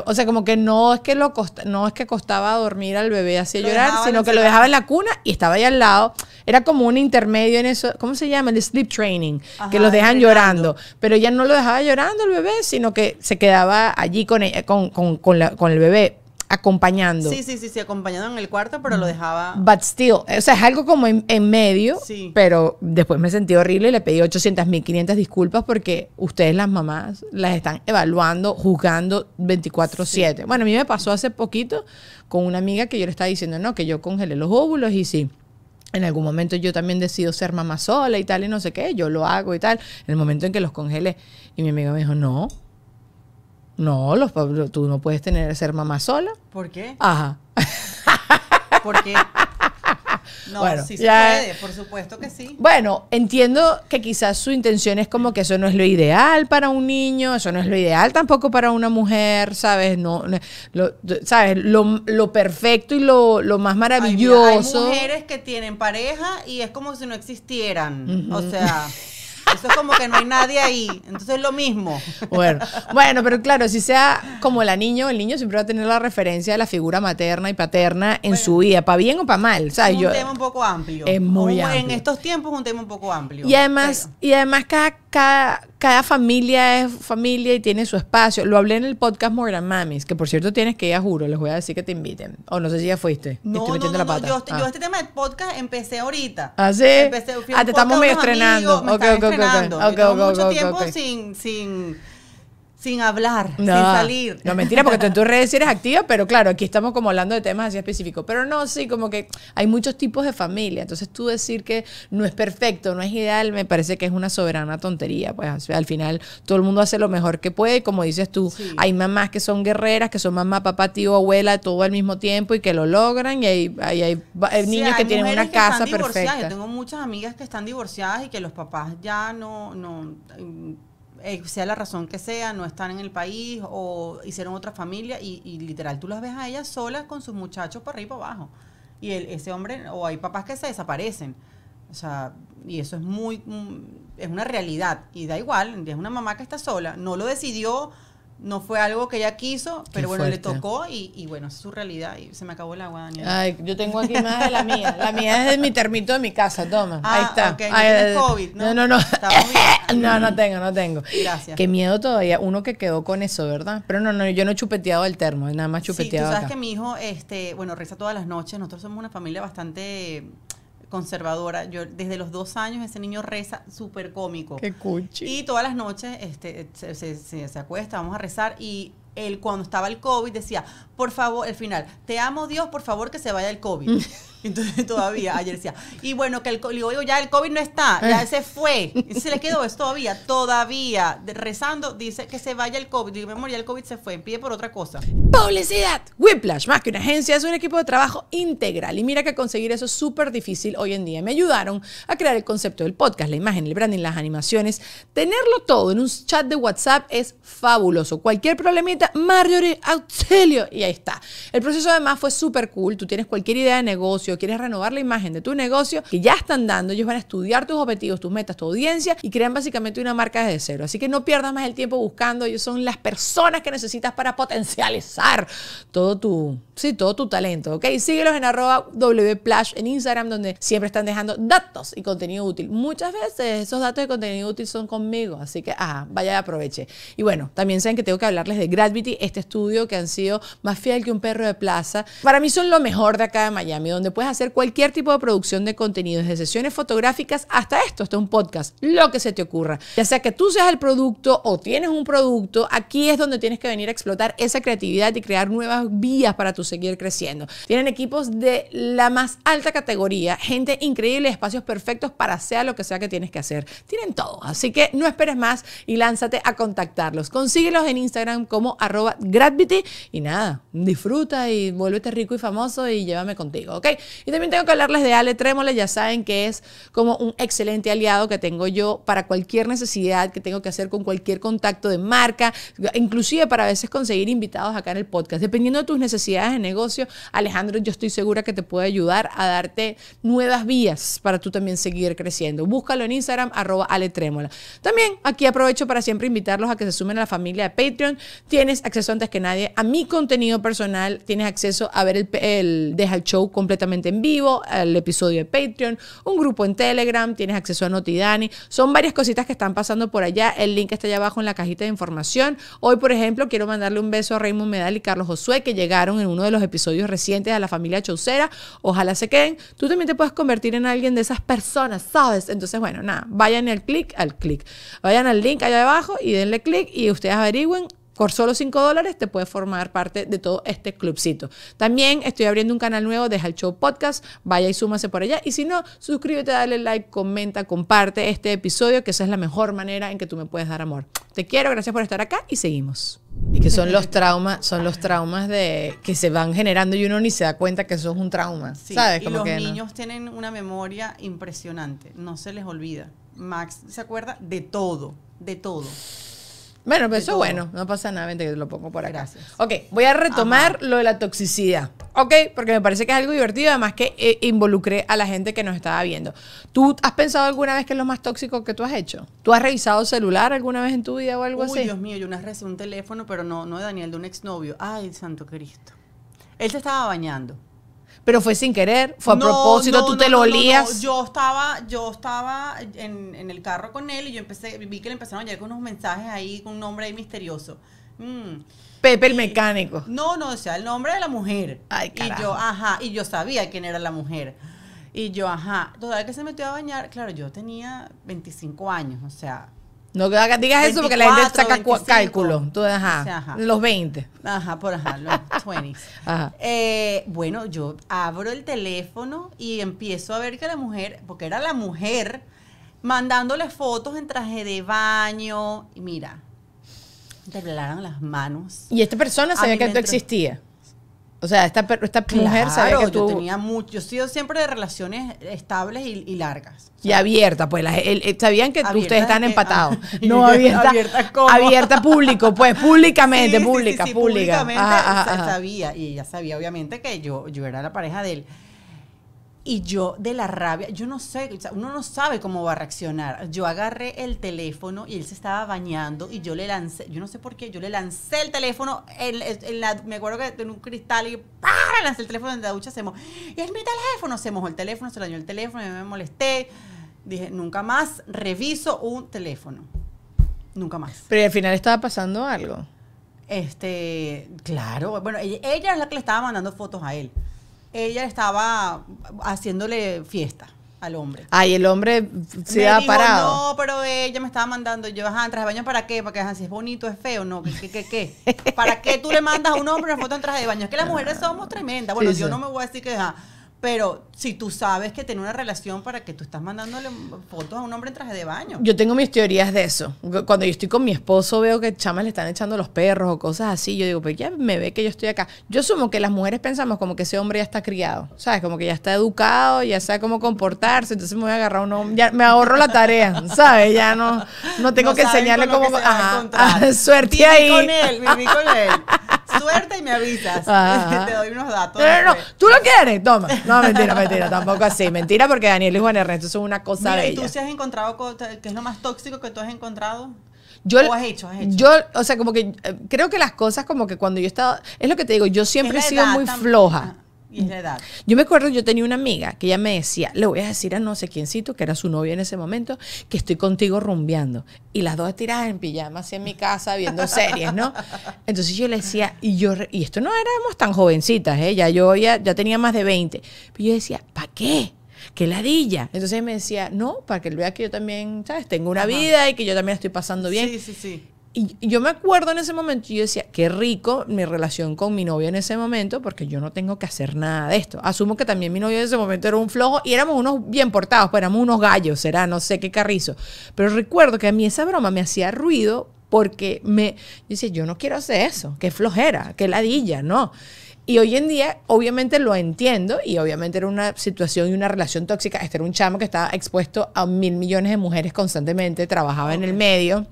o sea, como que no es que lo no es que costaba dormir al bebé a llorar, sino que lo dejaba en la cuna y estaba ahí al lado. Era como un intermedio en eso, ¿cómo se llama? El sleep training, que los dejan llorando. Pero ella no lo dejaba llorando el bebé, sino que se quedaba allí con, e, con, con, con el bebé acompañando. Sí, sí, sí, sí, acompañando en el cuarto, pero lo mm. dejaba. But still, o sea, es algo como en, medio, pero después me sentí horrible y le pedí 800 mil 500 disculpas porque ustedes, las mamás, las están evaluando, juzgando 24-7. Bueno, a mí me pasó hace poquito con una amiga que yo le estaba diciendo, no, que yo congelé los óvulos y sí en algún momento yo también decido ser mamá sola y tal, y no sé qué, yo lo hago y tal. En el momento en que los congelé, y mi amiga me dijo, no, no, los, tú no puedes tener ser mamá sola. ¿Por qué? Ajá. ¿Por qué? No, si sí se puede, por supuesto que sí. Bueno, entiendo que quizás su intención es como que eso no es lo ideal para un niño, eso no es lo ideal tampoco para una mujer, ¿sabes? No, lo, ¿sabes? Lo, lo, perfecto y lo, más maravilloso. Hay, mujeres que tienen pareja y es como si no existieran. O sea. Eso es como que no hay nadie ahí. Entonces es lo mismo. Bueno, bueno, pero claro, si sea como la niño, el niño siempre va a tener la referencia de la figura materna y paterna en su vida, para bien o para mal. es un tema un poco amplio. Es muy amplio. En estos tiempos es un tema un poco amplio. Y además, y además cada, cada, familia es familia y tiene su espacio. Lo hablé en el podcast More Morgan Mamis, que por cierto tienes que ir juro, les voy a decir que te inviten. O no sé si ya fuiste. No, no, Yo, ah. este tema del podcast empecé ahorita. Ah, sí. ah, te estamos medio estrenando entrenando. mucho tiempo sin sin hablar, sin salir. No, mentira, porque tú en tus redes eres activa, pero claro, aquí estamos como hablando de temas así específicos. Pero no, sí, como que hay muchos tipos de familia. Entonces tú decir que no es perfecto, no es ideal, me parece que es una soberana tontería. Pues al final todo el mundo hace lo mejor que puede. Como dices tú, hay mamás que son guerreras, que son mamá, papá, tío, abuela, todo al mismo tiempo y que lo logran. Y hay, hay, hay, niños que tienen una casa perfecta. Yo tengo muchas amigas que están divorciadas y que los papás ya no... no eh, sea la razón que sea, no están en el país o hicieron otra familia y, literal tú las ves a ellas solas con sus muchachos por arriba y abajo. Y ese hombre, o hay papás que se desaparecen. O sea, y eso es muy, mm, es una realidad. Y da igual, es una mamá que está sola, no lo decidió no fue algo que ella quiso, pero bueno, le tocó y, y, bueno, es su realidad. Y se me acabó el agua, Daniel. Ay, yo tengo aquí más de la mía. La mía es de mi termito de mi casa, toma. Ah, Ahí está. No eh, COVID, ¿no? No, no, no. no, no tengo, no tengo. Gracias. Qué miedo todavía. Uno que quedó con eso, ¿verdad? Pero no, no, yo no he chupeteado el termo, nada más chupeteado. Sí, tú sabes que mi hijo, este, bueno, reza todas las noches. Nosotros somos una familia bastante conservadora. Yo desde los dos años ese niño reza súper cómico. Qué Y todas las noches este, se, se, se, acuesta, vamos a rezar y él cuando estaba el COVID decía, por favor, el final, te amo Dios, por favor que se vaya el COVID. Entonces todavía, ayer decía, y bueno, que el, digo, ya el COVID no está, ya eh. se fue, se le quedó, es todavía, todavía, rezando, dice que se vaya el COVID, y me moría el COVID se fue, pide por otra cosa. Publicidad, Whiplash, más que una agencia, es un equipo de trabajo integral, y mira que conseguir eso es súper difícil hoy en día. Me ayudaron a crear el concepto del podcast, la imagen, el branding, las animaciones, tenerlo todo en un chat de WhatsApp es fabuloso. Cualquier problemita, Marjorie, auxilio, y ahí está. El proceso además fue súper cool, tú tienes cualquier idea de negocio, quieres renovar la imagen de tu negocio, que ya están dando, ellos van a estudiar tus objetivos, tus metas, tu audiencia y crean básicamente una marca desde cero. Así que no pierdas más el tiempo buscando, ellos son las personas que necesitas para potencializar todo tu, sí, todo tu talento, ¿ok? Síguelos en arroba wplash en Instagram, donde siempre están dejando datos y contenido útil. Muchas veces esos datos y contenido útil son conmigo, así que, ah, vaya y aproveche. Y bueno, también saben que tengo que hablarles de Gravity, este estudio que han sido más fiel que un perro de plaza. Para mí son lo mejor de acá de Miami, donde puedes hacer cualquier tipo de producción de contenido, desde sesiones fotográficas hasta esto, hasta un podcast, lo que se te ocurra. Ya sea que tú seas el producto o tienes un producto, aquí es donde tienes que venir a explotar esa creatividad y crear nuevas vías para tu seguir creciendo. Tienen equipos de la más alta categoría, gente increíble, espacios perfectos para sea lo que sea que tienes que hacer. Tienen todo, así que no esperes más y lánzate a contactarlos. Consíguelos en Instagram como arroba gravity y nada, disfruta y vuélvete rico y famoso y llévame contigo, ¿ok? Y también tengo que hablarles de Ale Trémola, ya saben que es como un excelente aliado que tengo yo para cualquier necesidad que tengo que hacer con cualquier contacto de marca, inclusive para a veces conseguir invitados acá en el podcast. Dependiendo de tus necesidades de negocio, Alejandro, yo estoy segura que te puede ayudar a darte nuevas vías para tú también seguir creciendo. Búscalo en Instagram, arroba Trémola. También aquí aprovecho para siempre invitarlos a que se sumen a la familia de Patreon. Tienes acceso antes que nadie a mi contenido personal, tienes acceso a ver el, el Deja el Show completamente en vivo, el episodio de Patreon, un grupo en Telegram, tienes acceso a Notidani. Son varias cositas que están pasando por allá. El link está allá abajo en la cajita de información. Hoy, por ejemplo, quiero mandarle un beso a Raymond Medal y Carlos Josué, que llegaron en uno de los episodios recientes a la familia Chaucera. Ojalá se queden. Tú también te puedes convertir en alguien de esas personas, ¿sabes? Entonces, bueno, nada, vayan al clic, al clic. Vayan al link allá abajo y denle clic y ustedes averigüen por solo 5 dólares te puedes formar parte de todo este clubcito. También estoy abriendo un canal nuevo, Deja el Show Podcast. Vaya y súmase por allá. Y si no, suscríbete, dale like, comenta, comparte este episodio, que esa es la mejor manera en que tú me puedes dar amor. Te quiero, gracias por estar acá y seguimos. Y que son los traumas, son los traumas de que se van generando y uno ni se da cuenta que eso es un trauma. ¿Sabes? Y los niños tienen una memoria impresionante, no se les olvida. Max se acuerda de todo, de todo. Bueno, pero eso bueno, no pasa nada, vente que te lo pongo por acá. Gracias. Ok, voy a retomar lo de la toxicidad. Ok, porque me parece que es algo divertido, además que eh, involucré a la gente que nos estaba viendo. ¿Tú has pensado alguna vez que es lo más tóxico que tú has hecho? ¿Tú has revisado celular alguna vez en tu vida o algo Uy, así? Dios mío, yo una vez un teléfono, pero no, no de Daniel, de un exnovio. Ay, santo Cristo. Él se estaba bañando pero fue sin querer, fue a propósito, tú te lo olías. Yo estaba, yo estaba en, el carro con él y yo empecé, vi que le empezaron a llegar con unos mensajes ahí con un nombre ahí misterioso. Mm. Pepe el mecánico. No, no, o sea, el nombre de la mujer. Ay, Y yo, ajá, y yo sabía quién era la mujer. Y yo, ajá, Todavía que se metió a bañar, claro, yo tenía 25 años, o sea, no digas eso porque la gente saca cálculo. Los 20. Ajá, por ajá, los 20. Eh, bueno, yo abro el teléfono y empiezo a ver que la mujer, porque era la mujer, mandándole fotos en traje de baño. Y mira, te las manos. Y esta persona sabía que tú existías. O sea, esta, esta mujer sabía que yo tenía mucho... Yo he sido siempre de relaciones estables y, largas. Y abierta, pues. sabían que ustedes están empatados. Ah, no, abierta... ¿Abierta Abierta público, pues, públicamente, pública, pública. Ah, ah, y ella sabía, obviamente, que yo, yo era la pareja de él. Y yo de la rabia, yo no sé, uno no sabe cómo va a reaccionar. Yo agarré el teléfono y él se estaba bañando y yo le lancé, yo no sé por qué, yo le lancé el teléfono en, la, me acuerdo que en un cristal y ¡para! lancé el teléfono en la ducha, se mojó. Y es mi teléfono, se mojó el teléfono, se dañó el teléfono, y me molesté. Dije, nunca más reviso un teléfono. Nunca más. Pero al final estaba pasando algo. Este, claro, bueno, e-, ella es la que le estaba mandando fotos a él ella estaba haciéndole fiesta al hombre. Ay, el hombre se ha parado. No, pero ella me estaba mandando. Yo, ajá, traje de baño para qué? Porque ajá, si es bonito, es feo, no, ¿qué, qué, qué? ¿Para qué tú le mandas a un hombre una foto en traje de baño? Es que las mujeres somos tremendas. Bueno, yo no me voy a decir que ajá, pero si tú sabes que tiene una relación para que tú estás mandándole fotos a un hombre en traje de baño. Yo tengo mis teorías de eso. Cuando yo estoy con mi esposo veo que chamas le están echando los perros o cosas así. Yo digo, pero ya me ve que yo estoy acá. Yo asumo que las mujeres pensamos como que ese hombre ya está criado. ¿Sabes? Como que ya está educado, ya sabe cómo comportarse. Entonces me voy a agarrar un hombre. Ya me ahorro la tarea. ¿Sabes? Ya no, no tengo que enseñarle cómo. Ajá, suerte viví ahí. con él, viví con él suerte y me avisas. Te doy unos datos. No, no, pues. no, tú lo quieres, toma. No, mentira, mentira, tampoco así. Mentira porque Daniel y Juan Ernesto son una cosa de. ¿Y tú si has encontrado, que es lo más tóxico que tú has encontrado? Yo, ¿O has hecho, Yo, o sea, como que eh, creo que las cosas como que cuando yo estaba, es lo que te digo, yo siempre he sido muy floja. Yo me acuerdo, yo tenía una amiga que ella me decía, le voy a decir a no sé quiéncito, que era su novia en ese momento, que estoy contigo rumbeando. Y las dos tiradas en pijama así en mi casa viendo series, ¿no? Entonces yo le decía, y yo, y esto no éramos tan jovencitas, ¿eh? ya yo ya, tenía más de 20. y yo decía, ¿para qué? qué ladilla. Entonces me decía, no, para que él vea que yo también, ¿sabes? Tengo una vida y que yo también estoy pasando bien. Sí, sí, sí y, yo me acuerdo en ese momento, yo decía, qué rico mi relación con mi novio en ese momento, porque yo no tengo que hacer nada de esto. Asumo que también mi novio en ese momento era un flojo y éramos unos bien portados, pues, éramos unos gallos, era no sé qué carrizo. Pero recuerdo que a mí esa broma me hacía ruido porque me, yo decía, yo no quiero hacer eso, qué flojera, qué ladilla, no. Y hoy en día, obviamente lo entiendo, y obviamente era una situación y una relación tóxica. Este era un chamo que estaba expuesto a mil millones de mujeres constantemente, trabajaba en el medio.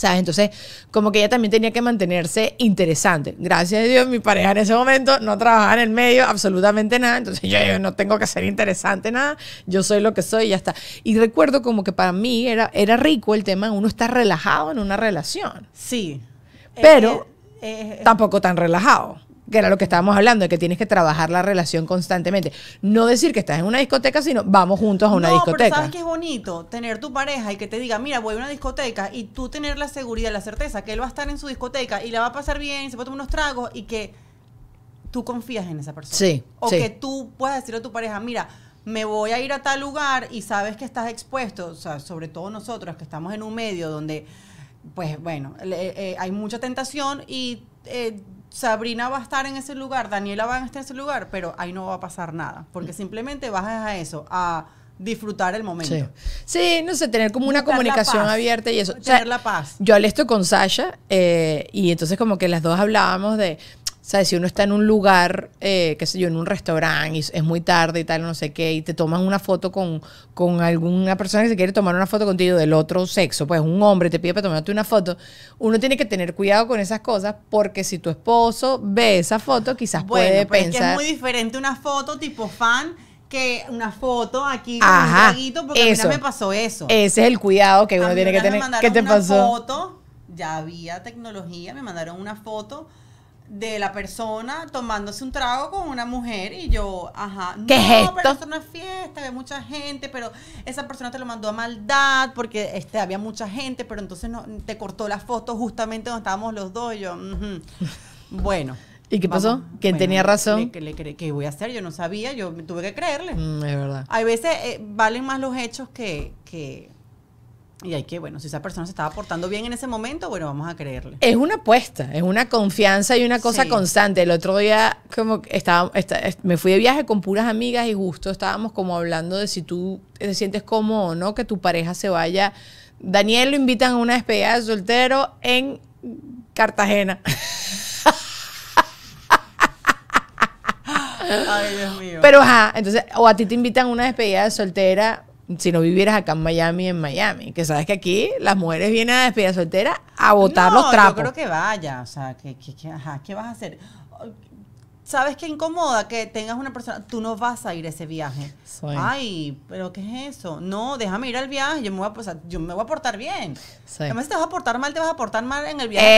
¿Sabes? Entonces, como que ella también tenía que mantenerse interesante. Gracias a Dios, mi pareja en ese momento no trabajaba en el medio, absolutamente nada. Entonces, yo, no tengo que ser interesante, nada. Yo soy lo que soy y ya está. Y recuerdo como que para mí era, era rico el tema, uno está relajado en una relación. Sí. Pero eh, eh, eh, tampoco tan relajado que era lo que estábamos hablando, de que tienes que trabajar la relación constantemente. No decir que estás en una discoteca, sino vamos juntos a una no, discoteca. Pero sabes que es bonito tener tu pareja y que te diga, mira, voy a una discoteca y tú tener la seguridad, la certeza que él va a estar en su discoteca y la va a pasar bien, se va a tomar unos tragos y que tú confías en esa persona. Sí. O que tú puedas decirle a tu pareja, mira, me voy a ir a tal lugar y sabes que estás expuesto, o sea, sobre todo nosotros que estamos en un medio donde, pues bueno, eh, hay mucha tentación y... Eh, Sabrina va a estar en ese lugar, Daniela va a estar en ese lugar, pero ahí no va a pasar nada, porque simplemente vas a eso, a disfrutar el momento. Sí, no sé, tener como una comunicación abierta y eso. Tener la paz. Yo al esto con Sasha eh, y entonces como que las dos hablábamos de, sea, Si uno está en un lugar, eh, qué sé yo, en un restaurante y es muy tarde y tal, no sé qué, y te toman una foto con, con alguna persona que se quiere tomar una foto contigo del otro sexo, pues un hombre te pide para tomarte una foto, uno tiene que tener cuidado con esas cosas porque si tu esposo ve esa foto, quizás bueno, puede pensar... Es, que es muy diferente una foto tipo fan que una foto aquí con un porque a mí me pasó eso. Ese es el cuidado que uno tiene que tener. ¿Qué te pasó? Foto, ya había tecnología, me mandaron una foto de la persona tomándose un trago con una mujer y yo, ajá, ¿Qué no, es esto? pero esto no fiesta, había mucha gente, pero esa persona te lo mandó a maldad porque este, había mucha gente, pero entonces no, te cortó la foto justamente donde estábamos los dos, y yo, bueno. ¿Y qué pasó? que ¿Quién tenía razón? le, ¿Qué voy a hacer? Yo no sabía, yo tuve que creerle. Mm, es verdad. Hay veces eh, valen más los hechos que, que y hay que, bueno, si esa persona se estaba portando bien en ese momento, bueno, vamos a creerle. Es una apuesta, es una confianza y una cosa constante. El otro día, como estaba, me fui de viaje con puras amigas y justo estábamos como hablando de si tú te sientes cómodo o no que tu pareja se vaya. Daniel lo invitan a una despedida de soltero en Cartagena. Ay, Dios mío. Pero ajá, entonces, o a ti te invitan a una despedida de soltera si no vivieras acá en Miami, en Miami. Que sabes que aquí las mujeres vienen a despedida soltera a botar los trapos. Yo creo que vaya, o sea, que, ¿qué vas a hacer? ¿Sabes qué incomoda? Que tengas una persona, tú no vas a ir a ese viaje. Ay, pero ¿qué es eso? No, déjame ir al viaje, yo me voy a, yo me voy a portar bien. No Además, si te vas a portar mal, te vas a portar mal en el viaje a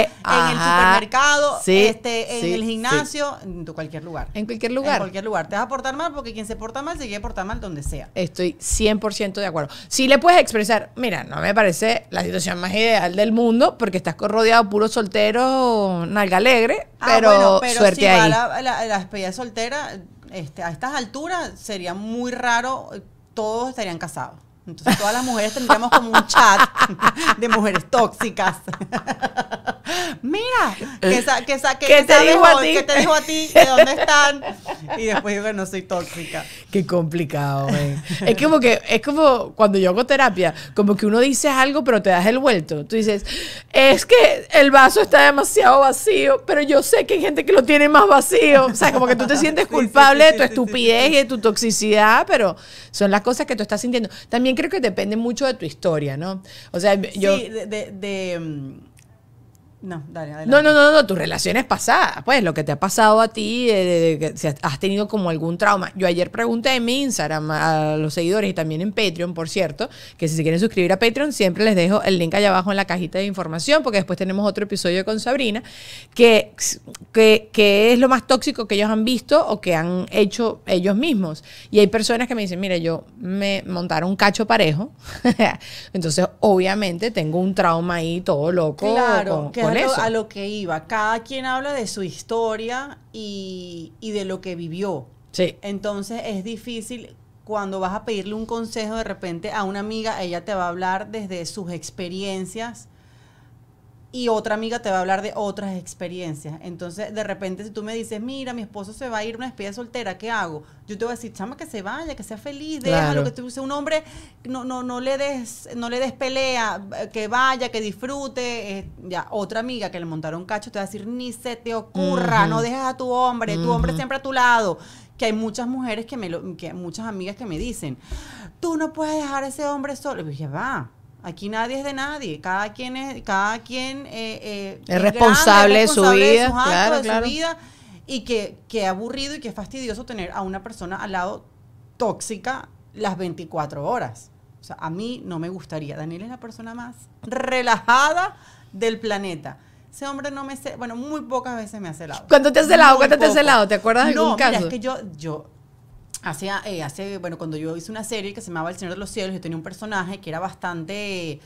eh, Cartagena, en el supermercado, este, en el gimnasio, en cualquier lugar. En cualquier lugar. En cualquier lugar. Te vas a portar mal porque quien se porta mal se quiere portar mal donde sea. Estoy 100% de acuerdo. Si le puedes expresar, mira, no me parece la situación más ideal del mundo porque estás rodeado puro soltero, nalga alegre, ah, pero, suerte pero suerte la, la, soltera, este, a estas alturas sería muy raro, todos estarían casados. Entonces todas las mujeres tendríamos como un chat de mujeres tóxicas. Mira, que, eh, que, que, te dijo a ti? ¿Qué te dijo a ti? ¿De dónde están? Y después digo, no soy tóxica. Qué complicado, eh. Es como que, es como cuando yo hago terapia, como que uno dice algo, pero te das el vuelto. Tú dices, es que el vaso está demasiado vacío, pero yo sé que hay gente que lo tiene más vacío. O sea, como que tú te sientes culpable de tu estupidez y de tu toxicidad, pero son las cosas que tú estás sintiendo. También creo que depende mucho de tu historia, ¿no? O sea, yo... Sí, de, mm, no, dale, adelante. No, no, no, no, tus relaciones pasadas, pues lo que te ha pasado a ti, eh, de, que has tenido como algún trauma. Yo ayer pregunté en mi Instagram a los seguidores y también en Patreon, por cierto, que si se quieren suscribir a Patreon, siempre les dejo el link allá abajo en la cajita de información, porque después tenemos otro episodio con Sabrina, que, que, es lo más tóxico que ellos han visto o que han hecho ellos mismos. Y hay personas que me dicen, mire, yo me montaron un cacho parejo, entonces obviamente tengo un trauma ahí todo loco. Claro, a lo que iba. Cada quien habla de su historia y, y de lo que vivió. Sí. Entonces es difícil cuando vas a pedirle un consejo de repente a una amiga, ella te va a hablar desde sus experiencias y otra amiga te va a hablar de otras experiencias. Entonces, de repente, si tú me dices, mira, mi esposo se va a ir una espía soltera, ¿qué hago? Yo te voy a decir, chama, que se vaya, que sea feliz, déjalo, que tú un hombre, no, no, no, le des, no le des pelea, que vaya, que disfrute. Eh, ya, otra amiga que le montaron cacho te va a decir, ni se te ocurra, no dejes a tu hombre, tu hombre siempre a tu lado que hay muchas mujeres que me lo, que muchas amigas que me dicen, tú no puedes dejar a ese hombre solo. Y dije, va, Aquí nadie es de nadie, cada quien es, cada quien eh, eh, es, responsable de su vida, de su vida y que, aburrido y que fastidioso tener a una persona al lado tóxica las 24 horas. O sea, a mí no me gustaría. Daniel es la persona más relajada del planeta. Ese hombre no me... Bueno, muy pocas veces me hace helado. ¿Cuánto te hace helado? ¿Cuánto te hace helado? ¿Te acuerdas de caso? No, es que yo, yo Hace, eh, hace, bueno, cuando yo hice una serie que se llamaba El Señor de los Cielos, yo tenía un personaje que era bastante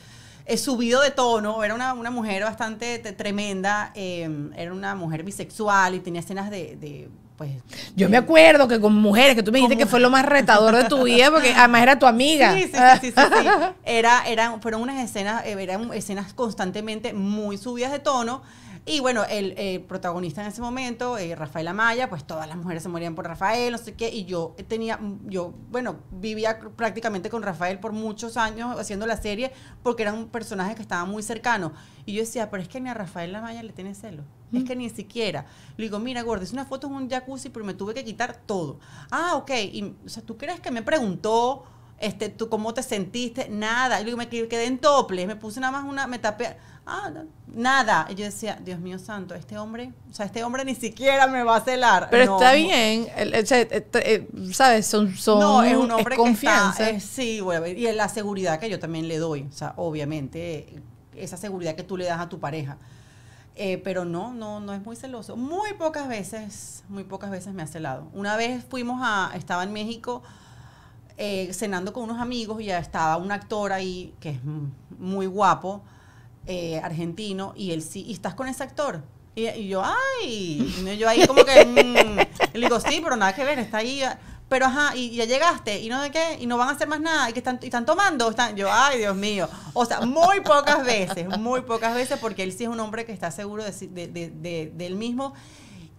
eh, subido de tono, era una, mujer bastante tremenda, em, era una mujer bisexual y tenía escenas de, pues, yo me acuerdo que con mujeres, que tú me dijiste que fue lo más retador de tu vida, porque además era tu amiga. Sí, sí, sí, sí, sí, Era, eran, fueron unas escenas, eh, eran escenas constantemente muy subidas de tono. Y bueno, el, protagonista en ese momento, eh, Rafael Amaya, pues todas las mujeres se morían por Rafael, no sé qué, y yo tenía, yo, bueno, vivía prácticamente con Rafael por muchos años haciendo la serie, porque era un personaje que estaba muy cercano. Y yo decía, pero es que ni a Rafael Amaya le tiene celo. Es que ni siquiera. Le digo, mira, gordo, es una foto en un jacuzzi, pero me tuve que quitar todo. Ah, ok. Y, o sea, ¿tú crees que me preguntó? este, tú cómo te sentiste, nada. Yo me quedé en tople, me puse nada más una, me tapé, ah, nada. Y yo decía, Dios mío santo, este hombre, o sea, este hombre ni siquiera me va a celar. Pero está bien, eh, eh, ¿sabes? Son, es un hombre confianza. sí, y es la seguridad que yo también le doy, o sea, obviamente, esa seguridad que tú le das a tu pareja. Eh, pero no, no, no es muy celoso. Muy pocas veces, muy pocas veces me ha celado. Una vez fuimos a, estaba en México, eh, cenando con unos amigos y ya estaba un actor ahí que es muy guapo, eh, argentino, y él sí, ¿y estás con ese actor? Y, yo, ¡ay! yo ahí como que, mm, le digo, sí, pero nada que ver, está ahí ah". pero ajá, y ya llegaste, y no de qué, y no van a hacer más nada, y que están, y están tomando, están, yo, ay, Dios mío. O sea, muy pocas veces, muy pocas veces, porque él sí es un hombre que está seguro de, de, de, de él mismo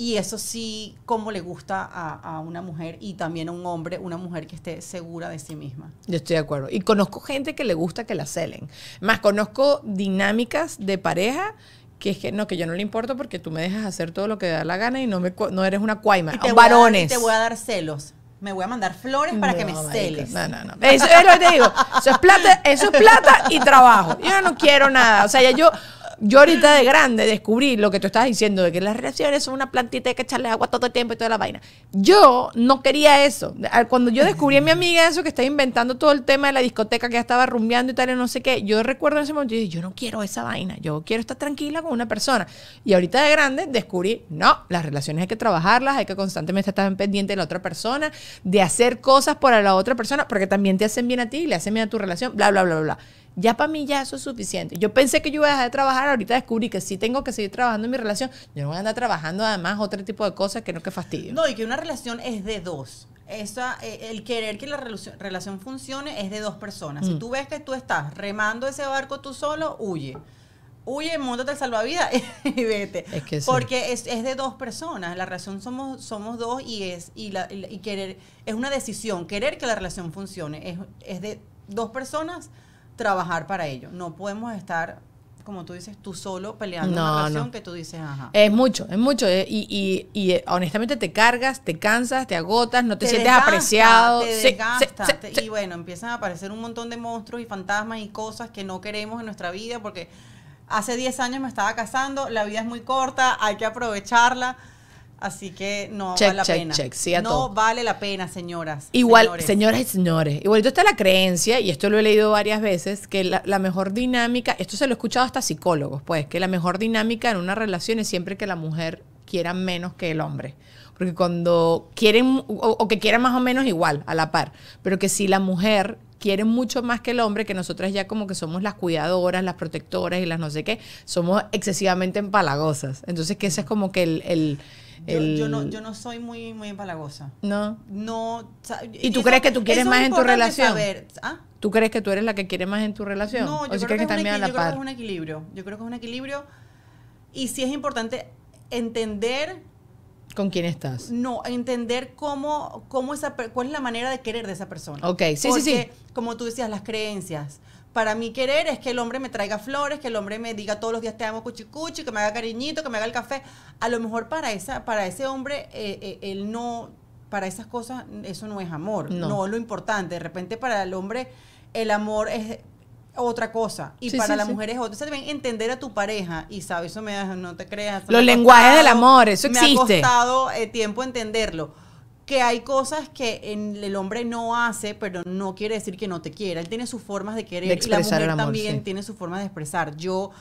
y eso sí, como le gusta a, una mujer y también a un hombre, una mujer que esté segura de sí misma. Yo estoy de acuerdo. Y conozco gente que le gusta que la celen. Más conozco dinámicas de pareja que es que no, que yo no le importo porque tú me dejas hacer todo lo que da la gana y no, me, no eres una cuaima. varones. te voy a dar celos me voy a mandar flores para que me celes. No, no, no. Eso es lo que digo. Eso es plata, eso es plata y trabajo. Yo no quiero nada. O sea, ya yo yo ahorita de grande descubrí lo que tú estabas diciendo, de que las relaciones son una plantita hay que echarle agua todo el tiempo y toda la vaina. Yo no quería eso. Cuando yo descubrí a mi amiga eso, que estaba inventando todo el tema de la discoteca, que ya estaba rumbeando y tal, y no sé qué, yo recuerdo en ese momento, yo yo no quiero esa vaina, yo quiero estar tranquila con una persona. Y ahorita de grande descubrí, no, las relaciones hay que trabajarlas, hay que constantemente estar pendiente de la otra persona, de hacer cosas para la otra persona, porque también te hacen bien a ti, le hacen bien a tu relación, bla, bla, bla, bla. bla ya para mí ya eso es suficiente. Yo pensé que yo iba a dejar de trabajar, ahorita descubrí que sí tengo que seguir trabajando en mi relación. Yo no voy a andar trabajando además otro tipo de cosas que no que fastidio. No, y que una relación es de dos. Esa, eh, el querer que la relación funcione es de dos personas. Si mm. tú ves que tú estás remando ese barco tú solo, huye huye, monta el salvavidas y vete. Porque es, de dos personas, la relación somos, somos dos y es y, la, y querer, es una decisión, querer que la relación funcione, es, es de dos personas trabajar para ello. No podemos estar, como tú dices, tú solo peleando una relación que tú dices, ajá. Es mucho, es mucho. Eh, y, y, eh, honestamente te cargas, te cansas, te agotas, no te, sientes apreciado. Te desgastas y bueno, empiezan a aparecer un montón de monstruos y fantasmas y cosas que no queremos en nuestra vida porque hace 10 años me estaba casando, la vida es muy corta, hay que aprovecharla. Así que no vale la pena. no vale la pena, señoras. Igual, señores. señoras y señores, igualito está la creencia, y esto lo he leído varias veces, que la, mejor dinámica, esto se lo he escuchado hasta psicólogos, pues, que la mejor dinámica en una relación es siempre que la mujer quiera menos que el hombre. Porque cuando quieren, o, o que quieran más o menos igual, a la par, pero que si la mujer quieren mucho más que el hombre, que nosotras ya como que somos las cuidadoras, las protectoras y las no sé qué, somos excesivamente empalagosas. Entonces que ese es como que el... Yo, no, yo no soy muy, muy empalagosa. No. No. ¿Y tú crees que tú quieres más en tu relación? ¿Ah? ¿Tú crees que tú eres la que quiere más en tu relación? No, yo, creo, que, yo creo que es un equilibrio. Yo creo que es un equilibrio. Y sí es importante entender ¿Con quién estás? No, entender cómo, cómo esa, cuál es la manera de querer de esa persona. Ok, sí, Porque, sí, Como tú decías, las creencias. Para mí querer es que el hombre me traiga flores, que el hombre me diga todos los días te amo cuchicuchi, que me haga cariñito, que me haga el café. A lo mejor para esa, para ese hombre eh, eh, él no, para esas cosas eso no es amor, no. no es lo importante. De repente para el hombre el amor es otra cosa y para las mujeres mujer es otra. entender a tu pareja y sabes, eso me da, no te creas. Los lenguajes del amor, eso existe. Me ha costado eh, tiempo entenderlo. Que hay cosas que el hombre no hace, pero no quiere decir que no te quiera. Él tiene sus formas de querer y la mujer también tiene su forma de expresar. Yo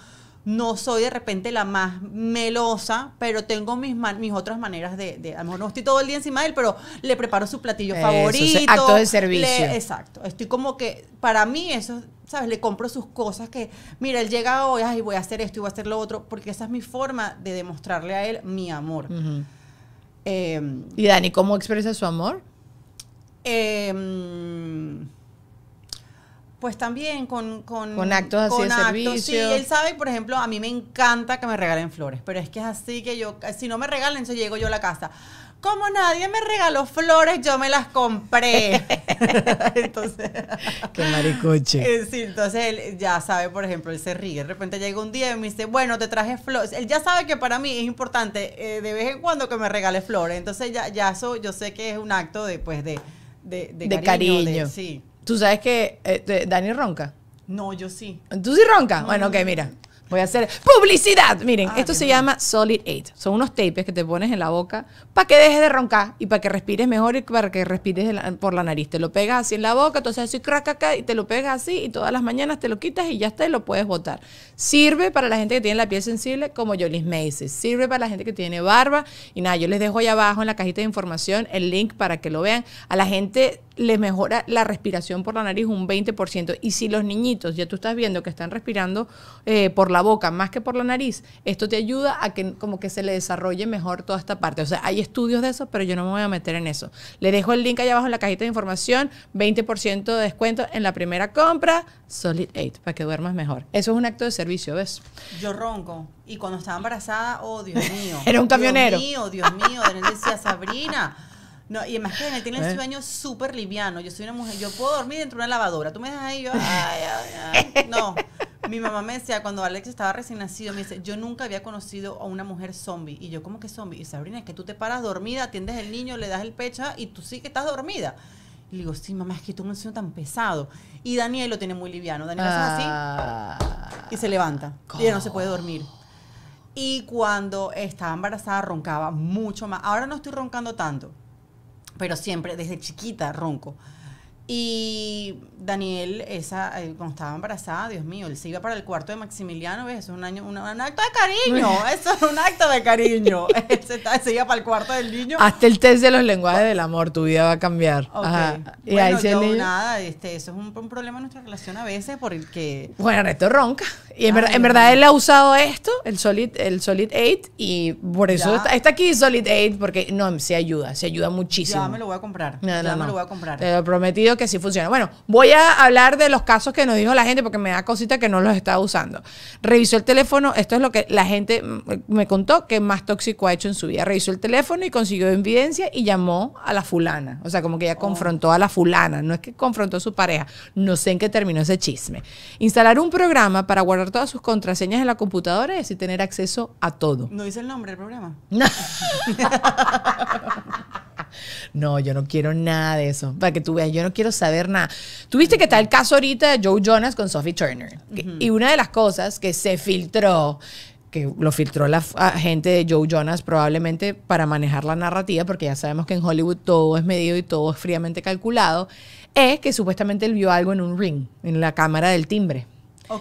no soy de repente la más melosa, pero tengo mis, mis otras maneras de, a lo mejor no estoy todo el día encima de él, pero le preparo su platillo eso, favorito. Acto de servicio. exacto. Estoy como que, para mí eso, ¿sabes? Le compro sus cosas que, mira, él llega hoy, y voy a hacer esto y voy a hacer lo otro, porque esa es mi forma de demostrarle a él mi amor. Em, ¿Y Dani cómo expresa su amor? Eh, pues también con... Con, actos así Sí, él sabe, por ejemplo, a mí me encanta que me regalen flores, pero es que es así que yo, si no me regalen, yo llego yo a la casa. Como nadie me regaló flores, yo me las compré. entonces... Qué maricoche. Eh, sí, entonces él ya sabe, por ejemplo, él se ríe. De repente llega un día y me dice, bueno, te traje flores. Él ya sabe que para mí es importante eh, de vez en cuando que me regale flores. Entonces ya, ya eso yo sé que es un acto de, pues, de... De, cariño. De, sí. Tú sabes que eh, Dani ronca. No, yo sí. ¿Tú sí ronca? bueno, ok, mira. Voy a hacer publicidad. Miren, ah, esto se llama Solid Aid. Son unos tapes que te pones en la boca para que dejes de roncar y para que respires mejor y para que respires por la nariz. Te lo pegas así en la boca, entonces así crack y te lo pegas así y todas las mañanas te lo quitas y ya está y lo puedes botar. Sirve para la gente que tiene la piel sensible, como yo les Sirve para la gente que tiene barba y nada, yo les dejo ahí abajo en la cajita de información el link para que lo vean. A la gente les mejora la respiración por la nariz un 20%. Y si los niñitos, ya tú estás viendo que están respirando eh, por la boca más que por la nariz, esto te ayuda a que como que se le desarrolle mejor toda esta parte. O sea, hay estudios de eso, pero yo no me voy a meter en eso. Le dejo el link allá abajo en la cajita de información, 20% de descuento en la primera compra, Solid 8, para que duermas mejor. Eso es un acto de servicio, ¿ves? Yo ronco. Y cuando estaba embarazada, oh Dios mío. Era un camionero. Dios mío, Dios mío. decía, Sabrina no, y además que tiene el ¿Eh? sueño súper liviano. Yo soy una mujer, yo puedo dormir dentro de una lavadora. Tú me dejas ahí, yo, ay, ay, No. Mi mamá me decía, cuando Alex estaba recién nacido, me dice, yo nunca había conocido a una mujer zombie. Y yo, ¿cómo que zombie? Y Sabrina, es que tú te paras dormida, atiendes el niño, le das el pecho y tú sí que estás dormida. Y le digo, sí, mamá, es que tú un sueño tan pesado. Y Daniel lo tiene muy liviano. Daniel hace así y se levanta. Y ya no se puede dormir. Y cuando estaba embarazada roncaba mucho más. Ahora no estoy roncando tanto pero siempre desde chiquita ronco. Y Daniel, esa, eh, cuando estaba embarazada, Dios mío, él se iba para el cuarto de Maximiliano, ¿ves? Eso es un, año, un, acto de cariño, eso es un acto de cariño. se, se, iba para el cuarto del niño. Hasta el test de los lenguajes del amor, tu vida va a cambiar. Okay. Ajá. Y ahí se nada, este, eso es un, problema en nuestra relación a veces por el que... Bueno, esto ronca. Y en, verdad, en verdad él ha usado esto, el Solid, el Solid 8, y por eso está, aquí Solid 8, porque no, se ayuda, se ayuda muchísimo. Ya me lo voy a comprar, ya me lo voy a comprar. Te he prometido que sí funciona. Bueno, voy a hablar de los casos que nos dijo la gente porque me da cosita que no los estaba usando. Revisó el teléfono, esto es lo que la gente mm, me contó que más tóxico ha hecho en su vida. Revisó el teléfono y consiguió evidencia y llamó a la fulana. O sea, como que ella oh. confrontó a la fulana, no es que confrontó a su pareja. No sé en qué terminó ese chisme. Instalar un programa para guardar todas sus contraseñas en la computadora y así tener acceso a todo. ¿No dice el nombre del programa? No, yo no quiero nada de eso. Para que tú veas, yo no quiero saber nada. Tuviste que está el caso ahorita de Joe Jonas con Sophie Turner. Y una de las cosas que se filtró que lo filtró la gente de Joe Jonas probablemente para manejar la narrativa, porque ya sabemos que en Hollywood todo es medido y todo es fríamente calculado, es que supuestamente él vio algo en un ring, en la cámara del timbre.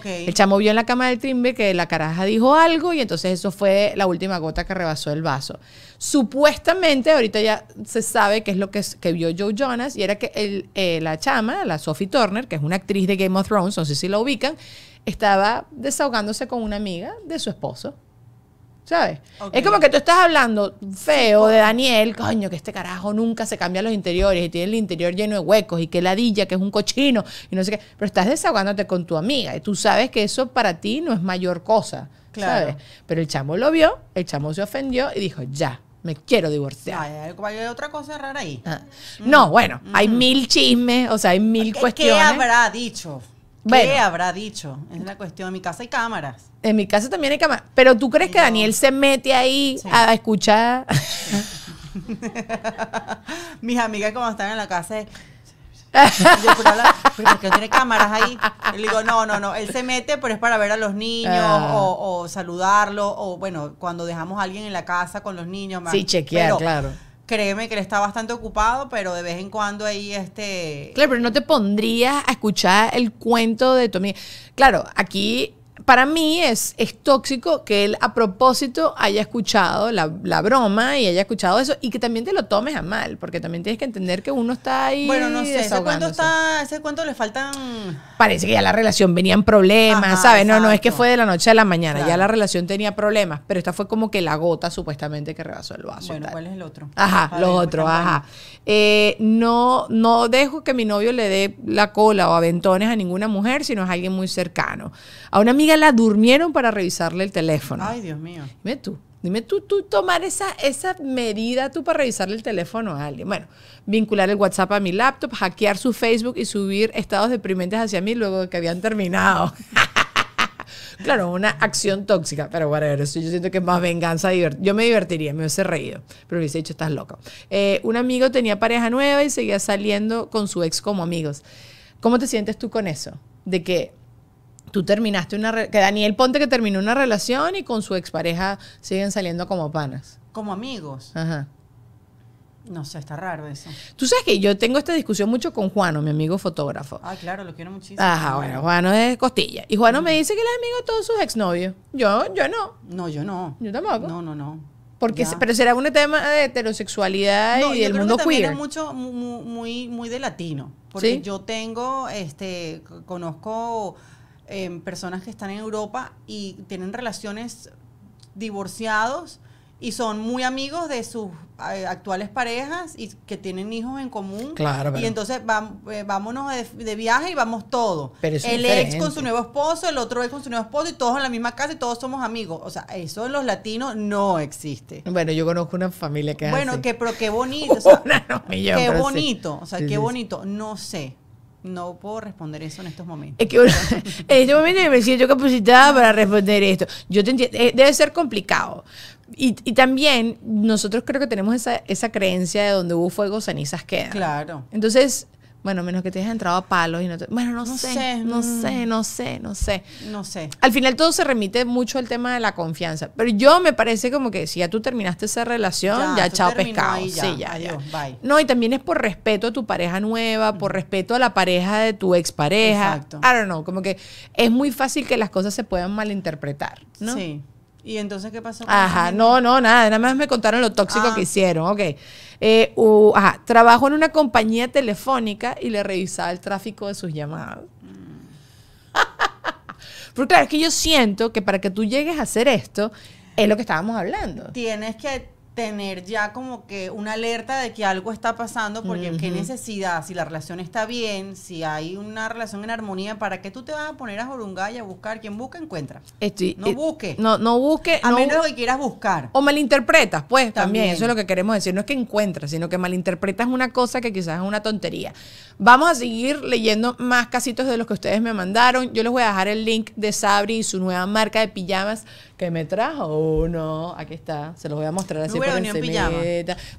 El chamo vio en la cama del trimbe que la caraja dijo algo y entonces eso fue la última gota que rebasó el vaso. Supuestamente, ahorita ya se sabe qué es lo que, vio Joe Jonas y era que eh, la chama, la Sophie Turner, que es una actriz de Game of Thrones, no sé si la ubican, estaba desahogándose con una amiga de su esposo. ¿Sabes? Es como que tú estás hablando feo pues. de Daniel, coño, que este carajo nunca se cambia los interiores y tiene el interior lleno de huecos y que ladilla, que es un cochino y no sé qué. Pero estás desahogándote con tu amiga y tú sabes que eso para ti no es mayor cosa. ¿sabes? Pero el chamo lo vio, el chamo se ofendió y dijo, ya, me quiero divorciar. hay, otra cosa rara ahí. Ah, no, bueno, hay mm. mil chismes, o sea, hay mil cuestiones. ¿Qué habrá dicho? ¿Qué habrá dicho? Es la cuestión. En mi casa hay cámaras. En mi casa también hay cámaras. Pero tú crees que Daniel se mete ahí a escuchar. Mis amigas, como están en la casa, Porque tiene cámaras ahí. Y le digo, no, no, no. Él se mete, pero es para ver a los niños ah. o, saludarlos saludarlo. O bueno, cuando dejamos a alguien en la casa con los niños. Sí, chequear, claro créeme que él está bastante ocupado, pero de vez en cuando ahí este... Claro, pero no te pondrías a escuchar el cuento de tu Claro, aquí para mí es, es tóxico que él a propósito haya escuchado la, broma y haya escuchado eso y que también te lo tomes a mal, porque también tienes que entender que uno está ahí. Bueno, no sé, ¿ese cuánto, está, ¿ese le faltan? Parece que ya la relación venía en problemas, ¿sabes? No, no es que fue de la noche a la mañana, ya la relación tenía problemas, pero esta fue como que la gota supuestamente que rebasó el vaso. Bueno, ¿cuál es el otro? Ajá, los otros, pues, ajá. Eh, no, no dejo que mi novio le dé la cola o aventones a ninguna mujer, sino es alguien muy cercano. A una amiga la durmieron para revisarle el teléfono. Ay, Dios mío. Dime tú. Dime tú, tú tomar esa, esa medida tú para revisarle el teléfono a alguien. Bueno, vincular el WhatsApp a mi laptop, hackear su Facebook y subir estados deprimentes hacia mí luego de que habían terminado. claro, una acción tóxica, pero bueno, eso yo siento que es más venganza. Yo me divertiría, me hubiese reído, pero hubiese dicho, estás loco. Eh, un amigo tenía pareja nueva y seguía saliendo con su ex como amigos. ¿Cómo te sientes tú con eso? De que Tú terminaste una... que Daniel Ponte que terminó una relación y con su expareja siguen saliendo como panas. Como amigos. Ajá. No sé, está raro eso. Tú sabes que yo tengo esta discusión mucho con Juano, mi amigo fotógrafo. Ah, claro, lo quiero muchísimo. Ajá, bueno, Juano es costilla. Y Juano me dice que él es amigo de todos sus exnovios. Yo, yo no. No, yo no. Yo tampoco. No, no, no. Porque, pero será un tema de heterosexualidad y del mundo que también Es mucho, muy, muy, de latino. Porque yo tengo, este, conozco Em, personas que están en Europa y tienen relaciones divorciados y son muy amigos de sus eh, actuales parejas y que tienen hijos en común. Claro, Y entonces eh, vámonos de, viaje y vamos todos. el ex con su nuevo esposo, el otro ex con su nuevo esposo y todos en la misma casa y todos somos amigos. O sea, eso en los latinos no existe. Bueno, yo conozco una familia que Bueno, que pero qué bonito. qué bonito. O sea, qué bonito. No sé no puedo responder eso en estos momentos. Es que en estos momentos me siento capacitada para responder esto. Yo te entiendo, eh, debe ser complicado. Y, también nosotros creo que tenemos esa, esa creencia de donde hubo fuego, cenizas quedan. Claro. Entonces, bueno, menos que te hayas entrado a palos y no te... Bueno, no, sé, no mm. sé, no sé, no sé. No sé. Al final todo se remite mucho al tema de la confianza. Pero yo me parece como que si ya tú terminaste esa relación, ya, ya chao pescado. Sí, ya, Adiós, Bye. No, y también es por respeto a tu pareja nueva, por mm. respeto a la pareja de tu expareja. Exacto. I don't know, como que es muy fácil que las cosas se puedan malinterpretar, ¿no? Sí. ¿Y entonces qué pasó? Con Ajá, no, no, nada. Nada más me contaron lo tóxico ah. que hicieron. Ok. Eh, en una compañía telefónica y le revisaba el tráfico de sus llamadas. Pero claro, es que yo siento que para que tú llegues a hacer esto, es lo que estábamos hablando. Tienes que tener ya como que una alerta de que algo está pasando, porque qué necesidad, si la relación está bien, si hay una relación en armonía, ¿para qué tú te vas a poner a jorungar y a buscar? Quien busca, encuentra. no eh, busque. No, no busque. A menos que quieras buscar. O malinterpretas, pues, también. también. Eso es lo que queremos decir. No es que encuentras, sino que malinterpretas una cosa que quizás es una tontería. Vamos a seguir leyendo más casitos de los que ustedes me mandaron. Yo les voy a dejar el link de Sabri y su nueva marca de pijamas que me trajo uno. Uh, aquí está, se los voy a mostrar así Hubiera venido en pijama.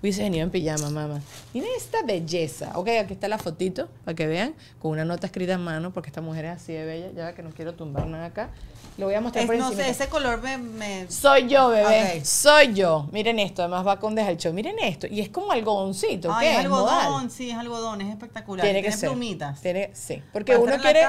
Hubiese en pijama, mamá. Miren esta belleza. Ok, aquí está la fotito para que vean, con una nota escrita en mano, porque esta mujer es así de bella. Ya que no quiero tumbar nada acá. Lo voy a mostrar por encima. No sé, ese color me, Soy yo, bebé. Soy yo. Miren esto, además va con show. Miren esto. Y es como algodoncito. Ah... es algodón, sí, es algodón, es espectacular. Tiene, que plumitas. Tiene, sí, porque uno quiere...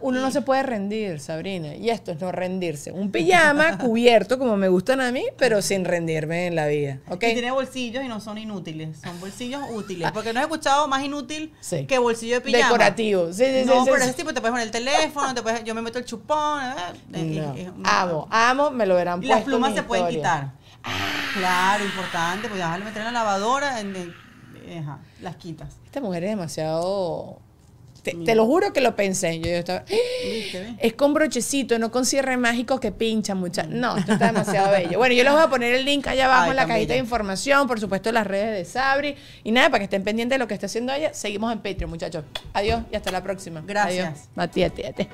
uno no se puede rendir, Sabrina. Y esto es no rendirse. Un pijama cubierto como me gustan a mí, pero sin rendirme en la vida. ¿okay? Y tiene bolsillos y no son inútiles, son bolsillos útiles. Ah. Porque no he escuchado más inútil que bolsillo de pijama. Decorativo, sí, sí, No, pero ese tipo te puedes poner el teléfono, te puedes, yo me meto el chupón. Eh, eh, amo, amo, me lo verán y puesto. Y las plumas se pueden quitar. Ah. Claro, importante, pues ya a meter en la lavadora, las quitas. Esta mujer es demasiado te, lo juro que lo pensé. Yo, estaba, es con brochecito, no con cierre mágico que pincha mucha. Mm. No, esto está demasiado bello. Bueno, yo les voy a poner el link allá abajo en la cajita de información, por supuesto las redes de Sabri. Y nada, para que estén pendientes de lo que está haciendo ella, seguimos en Patreon, muchachos. Adiós y hasta la próxima. Gracias. Adiós. A ti,